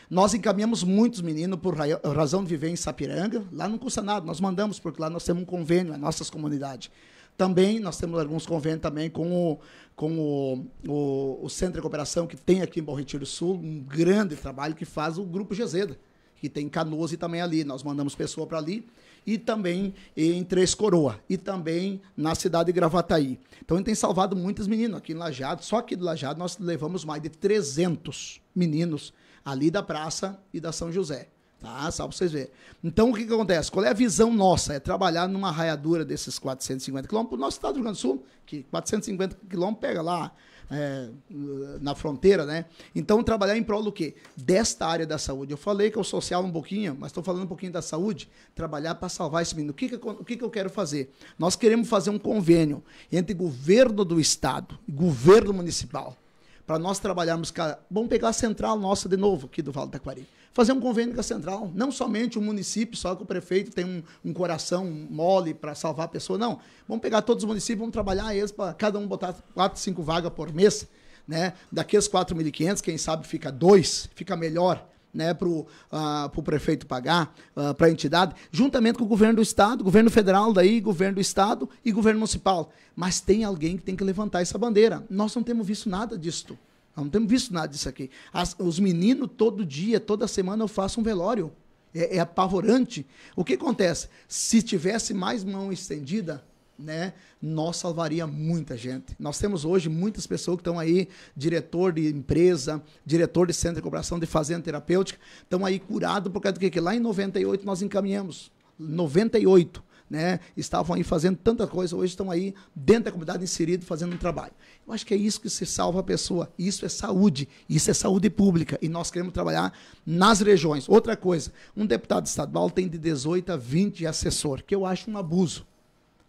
Nós encaminhamos muitos meninos por razão de viver em Sapiranga. Lá não custa nada, nós mandamos, porque lá nós temos um convênio, a nossas comunidades. Também nós temos alguns convênios também com o, com o, o, o Centro de Cooperação que tem aqui em Bom Retiro Sul, um grande trabalho que faz o Grupo Gezeda, que tem Canoas e também ali. Nós mandamos pessoa para ali e também em Três Coroa e também na cidade de Gravataí. Então ele tem salvado muitas meninas aqui em Lajado, só aqui de Lajado nós levamos mais de 300 meninos ali da praça e da São José. Tá? Só para vocês verem. Então, o que, que acontece? Qual é a visão nossa? É trabalhar numa raiadura desses 450 quilômetros. O nosso estado do Rio Grande do Sul, que 450 quilômetros pega lá é, na fronteira, né? Então, trabalhar em prol do quê? Desta área da saúde. Eu falei que eu social um pouquinho, mas estou falando um pouquinho da saúde. Trabalhar para salvar esse menino. O que, que, o que, que eu quero fazer? Nós queremos fazer um convênio entre governo do estado e governo municipal para nós trabalharmos, cara, vamos pegar a central nossa de novo aqui do Vale do Taquari. Fazer um convênio com a central, não somente o município, só que o prefeito tem um, um coração mole para salvar a pessoa, não. Vamos pegar todos os municípios, vamos trabalhar eles para cada um botar quatro, cinco vagas por mês, né? Daqueles 4.500, quem sabe fica dois, fica melhor né, para o uh, ah, prefeito pagar, uh, ah, para a entidade, juntamente com o governo do Estado, governo federal, daí, governo do Estado e governo municipal. Mas tem alguém que tem que levantar essa bandeira. Nós não temos visto nada disto. não temos visto nada disso aqui. As, os meninos, todo dia, toda semana, eu faço um velório. É, é apavorante. O que acontece? Se tivesse mais mão estendida, né, nós salvaria muita gente. Nós temos hoje muitas pessoas que estão aí, diretor de empresa, diretor de centro de cooperação, de fazenda terapêutica, estão aí curados por causa do que? que lá em 98 nós encaminhamos. 98. Né, estavam aí fazendo tanta coisa, hoje estão aí dentro da comunidade inserido fazendo um trabalho. Eu acho que é isso que se salva a pessoa. Isso é saúde, isso é saúde pública e nós queremos trabalhar nas regiões. Outra coisa, um deputado estadual tem de 18 a 20 assessor, que eu acho um abuso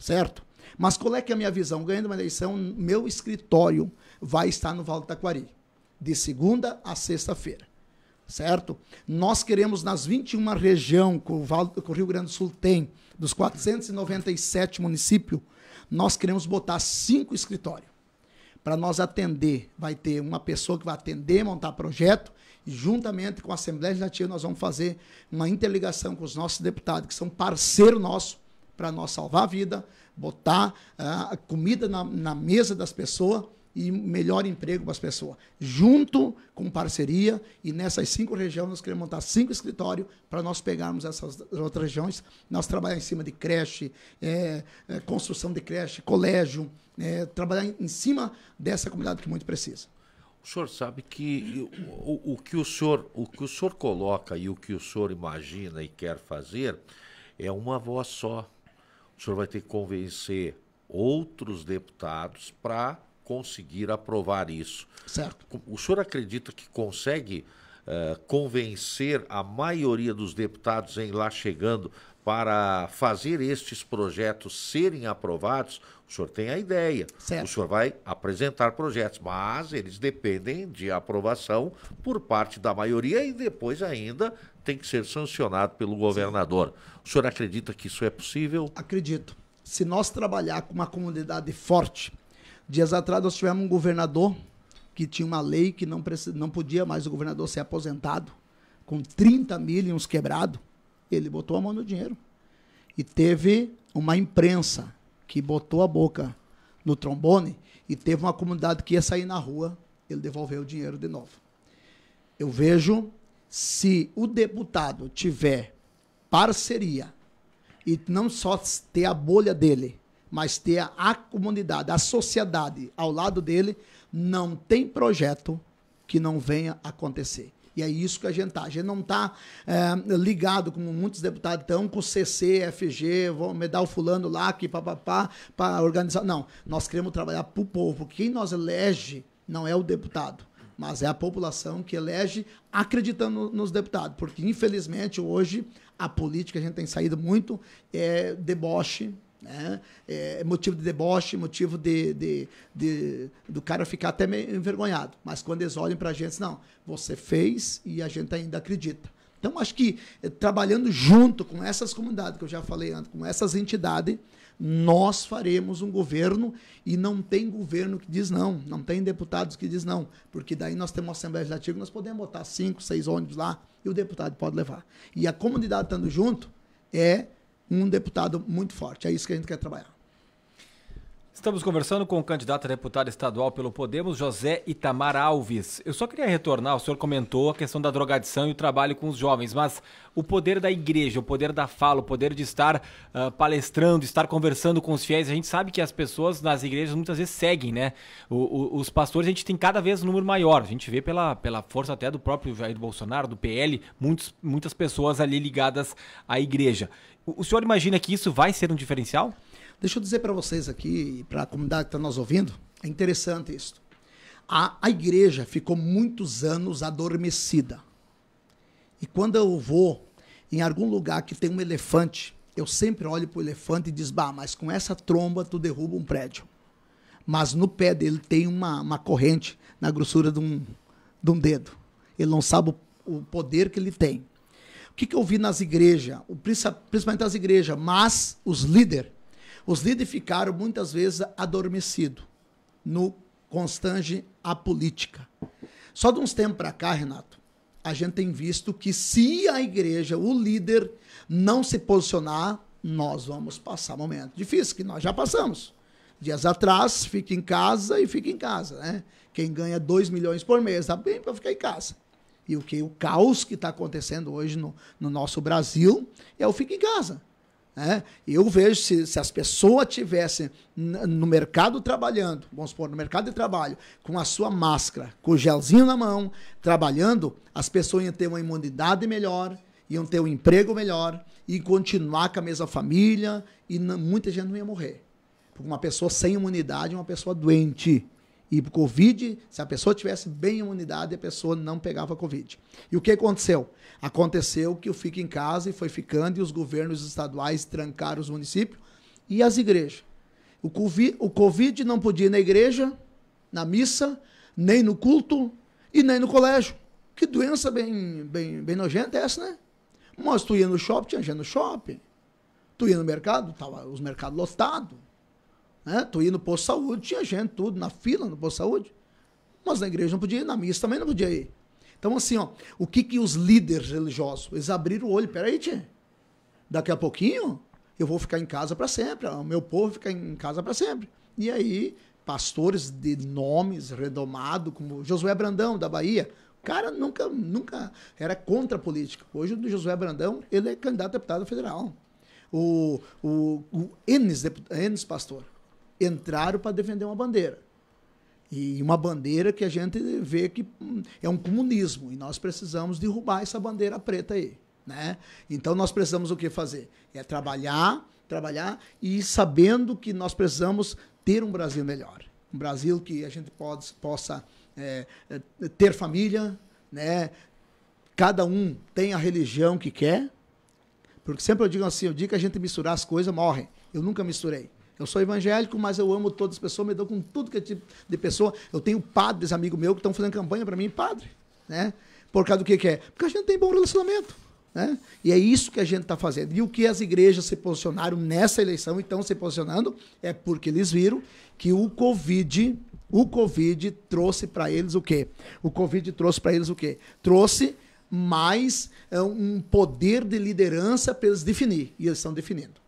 certo? Mas qual é que é a minha visão? Ganhando uma eleição, meu escritório vai estar no Vale do Taquari, de segunda a sexta-feira, certo? Nós queremos, nas 21 região que o, que o Rio Grande do Sul tem, dos 497 municípios, nós queremos botar cinco escritórios para nós atender. Vai ter uma pessoa que vai atender, montar projeto, e juntamente com a Assembleia Legislativa nós vamos fazer uma interligação com os nossos deputados, que são parceiro nosso, para nós salvar a vida, botar ah, a comida na, na mesa das pessoas e melhor emprego para as pessoas. Junto com parceria, e nessas cinco regiões nós queremos montar cinco escritórios para nós pegarmos essas outras regiões. Nós trabalhar em cima de creche, é, é, construção de creche, colégio, é, trabalhar em, cima dessa comunidade que muito precisa. O senhor sabe que o, o, que o senhor, o que o senhor coloca e o que o senhor imagina e quer fazer é uma voz só o senhor vai ter que convencer outros deputados para conseguir aprovar isso. Certo. O senhor acredita que consegue uh, convencer a maioria dos deputados em lá chegando para fazer estes projetos serem aprovados? O senhor tem a ideia. Certo. O senhor vai apresentar projetos, mas eles dependem de aprovação por parte da maioria e depois ainda tem que ser sancionado pelo governador. O senhor acredita que isso é possível? Acredito. Se nós trabalhar com uma comunidade forte, dias atrás nós tivemos um governador que tinha uma lei que não, não podia mais o governador ser aposentado, com 30 mil e uns quebrado, ele botou a mão no dinheiro. E teve uma imprensa que botou a boca no trombone e teve uma comunidade que ia sair na rua, ele devolveu o dinheiro de novo. Eu vejo se o deputado tiver parceria e não só ter a bolha dele, mas ter a, a comunidade, a sociedade ao lado dele, não tem projeto que não venha acontecer. E é isso que a gente está. A gente não está é, ligado, como muitos deputados estão, com CC, FG, vou me dar o fulano lá, que papapá, para organizar. Não, nós queremos trabalhar para o povo. Quem nós elege não é o deputado mas é a população que elege acreditando nos deputados, porque infelizmente hoje a política a gente tem saído muito é deboche, né? É, é motivo de deboche, motivo de, de, de, do cara ficar até meio envergonhado. Mas quando eles olham para a gente, não, você fez e a gente ainda acredita. Então, acho que eh, trabalhando junto com essas comunidades que eu já falei antes, com essas entidades, nós faremos um governo e não tem governo que diz não, não tem deputados que diz não, porque daí nós temos uma Assembleia Legislativa, nós podemos botar cinco, seis ônibus lá e o deputado pode levar. E a comunidade estando junto é um deputado muito forte. É isso que a gente quer trabalhar. Estamos conversando com o candidato a deputado estadual pelo Podemos, José Itamar Alves. Eu só queria retornar, o senhor comentou a questão da drogadição e o trabalho com os jovens, mas o poder da igreja, o poder da fala, o poder de estar uh, palestrando, estar conversando com os fiéis, a gente sabe que as pessoas nas igrejas muitas vezes seguem, né? O, o, os pastores, a gente tem cada vez um número maior, a gente vê pela, pela força até do próprio Jair Bolsonaro, do PL, muitos, muitas pessoas ali ligadas à igreja. o, o senhor imagina que isso vai ser um diferencial? Deixa eu dizer para vocês aqui, para a comunidade que está nos ouvindo, é interessante isso. A, a igreja ficou muitos anos adormecida. E quando eu vou em algum lugar que tem um elefante, eu sempre olho para o elefante e diz, bah, mas com essa tromba tu derruba um prédio. Mas no pé dele tem uma, uma corrente na grossura de um, de um dedo. Ele não sabe o, o poder que ele tem. O que, que eu vi nas igrejas, principalmente nas igrejas, mas os líderes os líderes ficaram muitas vezes adormecidos no constante a política. Só de uns tempos para cá, Renato, a gente tem visto que se a igreja, o líder, não se posicionar, nós vamos passar um momento difícil, que nós já passamos. Dias atrás, fica em casa e fica em casa, né? Quem ganha 2 milhões por mês, tá bem para ficar em casa. E o que o caos que está acontecendo hoje no, no nosso Brasil é o fica em casa. Né? Eu vejo se, se as pessoas tivessem no mercado trabalhando, vamos supor, no mercado de trabalho, com a sua máscara, com o gelzinho na mão, trabalhando, as pessoas iam ter uma imunidade melhor, iam ter um emprego melhor, e continuar com a mesma família, e não, muita gente não ia morrer. Porque uma pessoa sem imunidade é uma pessoa doente e Covid, se a pessoa tivesse bem imunidade, a pessoa não pegava Covid. E o que aconteceu? Aconteceu que o fica em casa e foi ficando, e os governos estaduais trancaram os municípios e as igrejas. O COVID, o COVID não podia ir na igreja, na missa, nem no culto e nem no colégio. Que doença bem, bem, bem nojenta é essa, né? Mas tu ia no shopping, tinha gente no shopping. Tu ia no mercado, tava os mercados lotados. Né? Tu ia no posto de saúde, tinha gente, tudo, na fila no posto de saúde. Mas na igreja não podia ir, na missa também não podia ir. Então, assim, ó, o que que os líderes religiosos, eles abriram o olho, peraí, tia, daqui a pouquinho eu vou ficar em casa para sempre, o meu povo fica em casa para sempre. E aí, pastores de nomes redomado, como Josué Brandão, da Bahia, o cara nunca, nunca era contra a política. Hoje, o Josué Brandão, ele é candidato a deputado federal. O, o, o Enes, Enes Pastor, entraram para defender uma bandeira. E uma bandeira que a gente vê que hum, é um comunismo. E nós precisamos derrubar essa bandeira preta aí. Né? Então nós precisamos o que fazer? É trabalhar, trabalhar e sabendo que nós precisamos ter um Brasil melhor. Um Brasil que a gente pode, possa é, é, ter família, né? cada um tem a religião que quer. Porque sempre eu digo assim, eu digo que a gente misturar as coisas morre. Eu nunca misturei. Eu sou evangélico, mas eu amo todas as pessoas, me dou com tudo que é tipo de pessoa. Eu tenho padres, amigo meu, que estão fazendo campanha para mim, padre, né? Por causa do que, que é? Porque a gente tem bom relacionamento. Né? E é isso que a gente está fazendo. E o que as igrejas se posicionaram nessa eleição e estão se posicionando é porque eles viram que o Covid, o Covid trouxe para eles o quê? O Covid trouxe para eles o quê? Trouxe mais eh, um poder de liderança para eles definir. E eles estão definindo.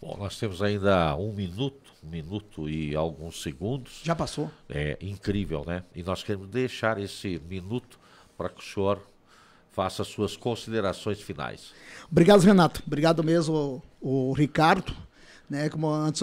Bom, nós temos ainda um minuto, um minuto e alguns segundos. Já passou. É incrível, né? E nós queremos deixar esse minuto para que o senhor faça suas considerações finais. Obrigado, Renato. Obrigado mesmo, o, o Ricardo. Né, como antes,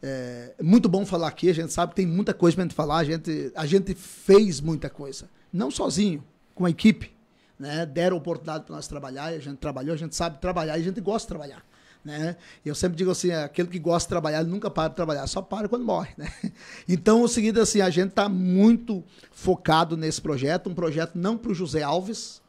é, é muito bom falar aqui. A gente sabe que tem muita coisa para gente falar. A gente, a gente fez muita coisa, não sozinho, com a equipe. Né, deram oportunidade para nós trabalhar. A gente trabalhou, a gente sabe trabalhar e a gente gosta de trabalhar. Né? Eu sempre digo assim, aquele que gosta de trabalhar, nunca para de trabalhar, só para quando morre. Né? <laughs> Então, o seguinte assim, a gente está muito focado nesse projeto, um projeto não para o José Alves,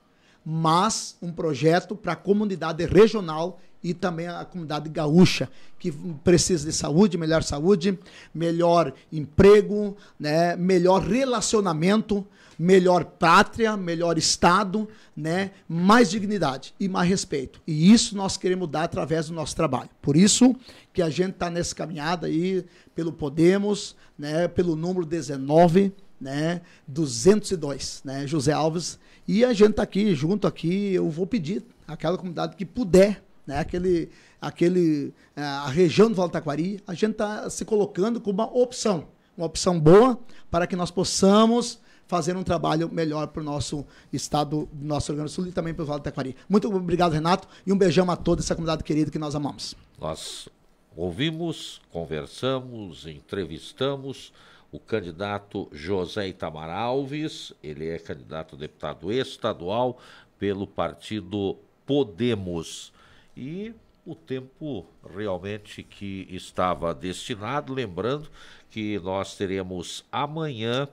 mas um projeto para a comunidade regional e também a comunidade gaúcha, que precisa de saúde, melhor saúde, melhor emprego, né, melhor relacionamento, melhor pátria, melhor Estado, né? mais dignidade e mais respeito. E isso nós queremos dar através do nosso trabalho. Por isso que a gente está nessa caminhada aí pelo Podemos, né? pelo número 19, né? 202, né? José Alves. E a gente está aqui, junto aqui, eu vou pedir àquela comunidade que puder, né? aquele, aquele, eh, a região do Vale do Taquari, a gente está se colocando como uma opção, uma opção boa para que nós possamos fazendo um trabalho melhor para o nosso estado, nosso Rio Grande do Sul e também para o Vale do Taquari. Muito obrigado, Renato, e um beijão a toda essa comunidade querida que nós amamos. Nós ouvimos, conversamos, entrevistamos o candidato José Itamar Alves, ele é candidato a deputado estadual pelo partido Podemos. E o tempo realmente que estava destinado, lembrando que nós teremos amanhã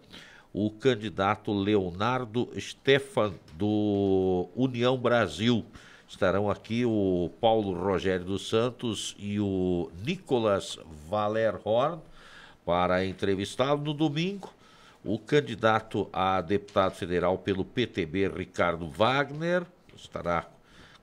o candidato Leonardo Stefan, do União Brasil. Estarão aqui o Paulo Rogério dos Santos e o Nicolas Valerhorn para entrevistá-lo no domingo. O candidato a deputado federal pelo PTB, Ricardo Wagner, estará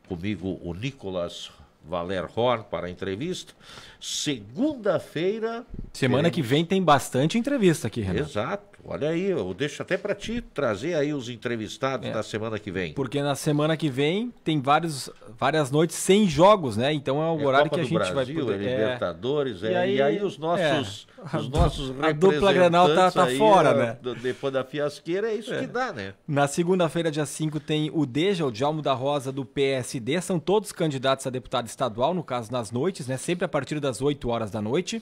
comigo o Nicolas Valerhorn para a entrevista. Segunda-feira. Semana teremos... que vem tem bastante entrevista aqui, Renato. Exato. Olha aí, eu deixo até para ti trazer aí os entrevistados é. da semana que vem. Porque na semana que vem tem vários, várias noites sem jogos, né? Então é o é horário Copa que a gente Brasil, vai poder... É Libertadores, é. é... E, aí, e, aí, os nossos, é. os nossos <laughs> a dupla Granal tá, tá aí, fora, né? Depois da fiasqueira é isso que é. dá, né? Na segunda-feira, dia 5, tem o Deja, o Djalmo da Rosa do PSD. São todos candidatos a deputado estadual, no caso nas noites, né? Sempre a partir da segunda, às 8 horas da noite.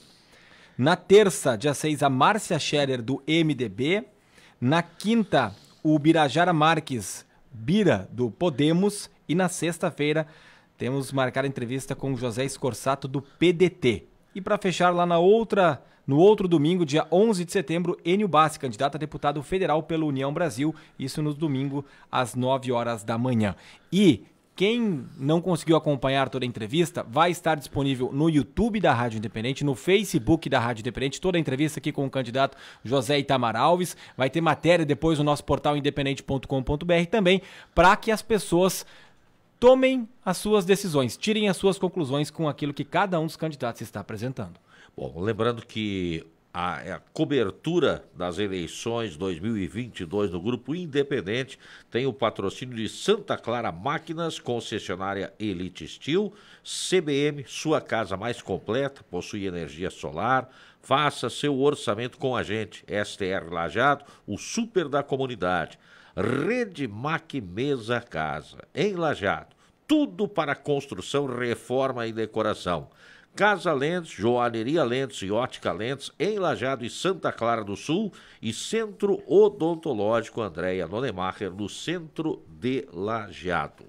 Na terça, dia 6, a Márcia Scherer, do MDB. Na quinta, o Birajara Marques, Bira, do Podemos. E na sexta-feira, temos marcar entrevista com o José Escorsato, do PDT. E para fechar, lá na outra, no outro domingo, dia 11 de setembro, Enio Bassi, candidato a deputado federal pela União Brasil. Isso no domingo, às 9 horas da manhã. E quem não conseguiu acompanhar toda a entrevista, vai estar disponível no YouTube da Rádio Independente, no Facebook da Rádio Independente, toda a entrevista aqui com o candidato José Itamar Alves. Vai ter matéria depois no nosso portal independente.com.br também, para que as pessoas tomem as suas decisões, tirem as suas conclusões com aquilo que cada um dos candidatos está apresentando. Bom, lembrando que a, é a, cobertura das eleições 2022 no Grupo Independente tem o patrocínio de Santa Clara Máquinas, concessionária Elite Steel, CBM, sua casa mais completa, possui energia solar. Faça seu orçamento com a gente. STR Lajado, o super da comunidade. Rede Mac Mesa Casa, em Lajado. Tudo para construção, reforma e decoração. Casa Lentes, Joalheria Lentes e Ótica Lentes, em Lajado e Santa Clara do Sul e Centro Odontológico Andréia Nonemacher, no centro de Lajado.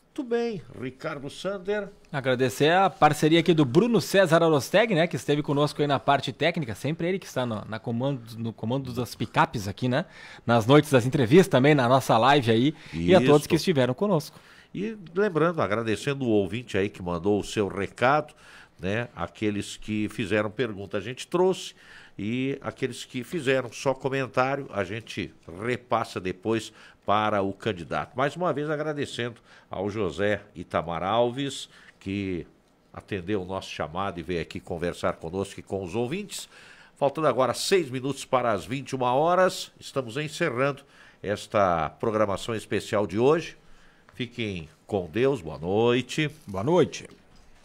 Muito bem, Ricardo Sander. Agradecer a parceria aqui do Bruno César Arosteg, né, que esteve conosco aí na parte técnica, sempre ele que está no, na comando, no comando das picapes aqui, né, nas noites das entrevistas também, na nossa live aí, Isso. e a todos que estiveram conosco. E lembrando, agradecendo o ouvinte aí que mandou o seu recado, né, aqueles que fizeram pergunta a gente trouxe e aqueles que fizeram só comentário a gente repassa depois para o candidato. Mais uma vez agradecendo ao José Itamar Alves que atendeu o nosso chamado e veio aqui conversar conosco e com os ouvintes. Faltando agora seis minutos para as 21 horas, estamos encerrando esta programação especial de hoje. Fiquem com Deus, boa noite. Boa noite.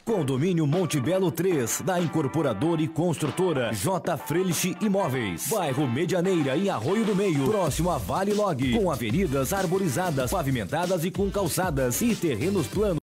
Condomínio Monte Belo 3, da incorporadora e construtora J. Frelich Imóveis. Bairro Medianeira, em Arroio do Meio, próximo a Vale Log, com avenidas arborizadas, pavimentadas e com calçadas e terrenos planos.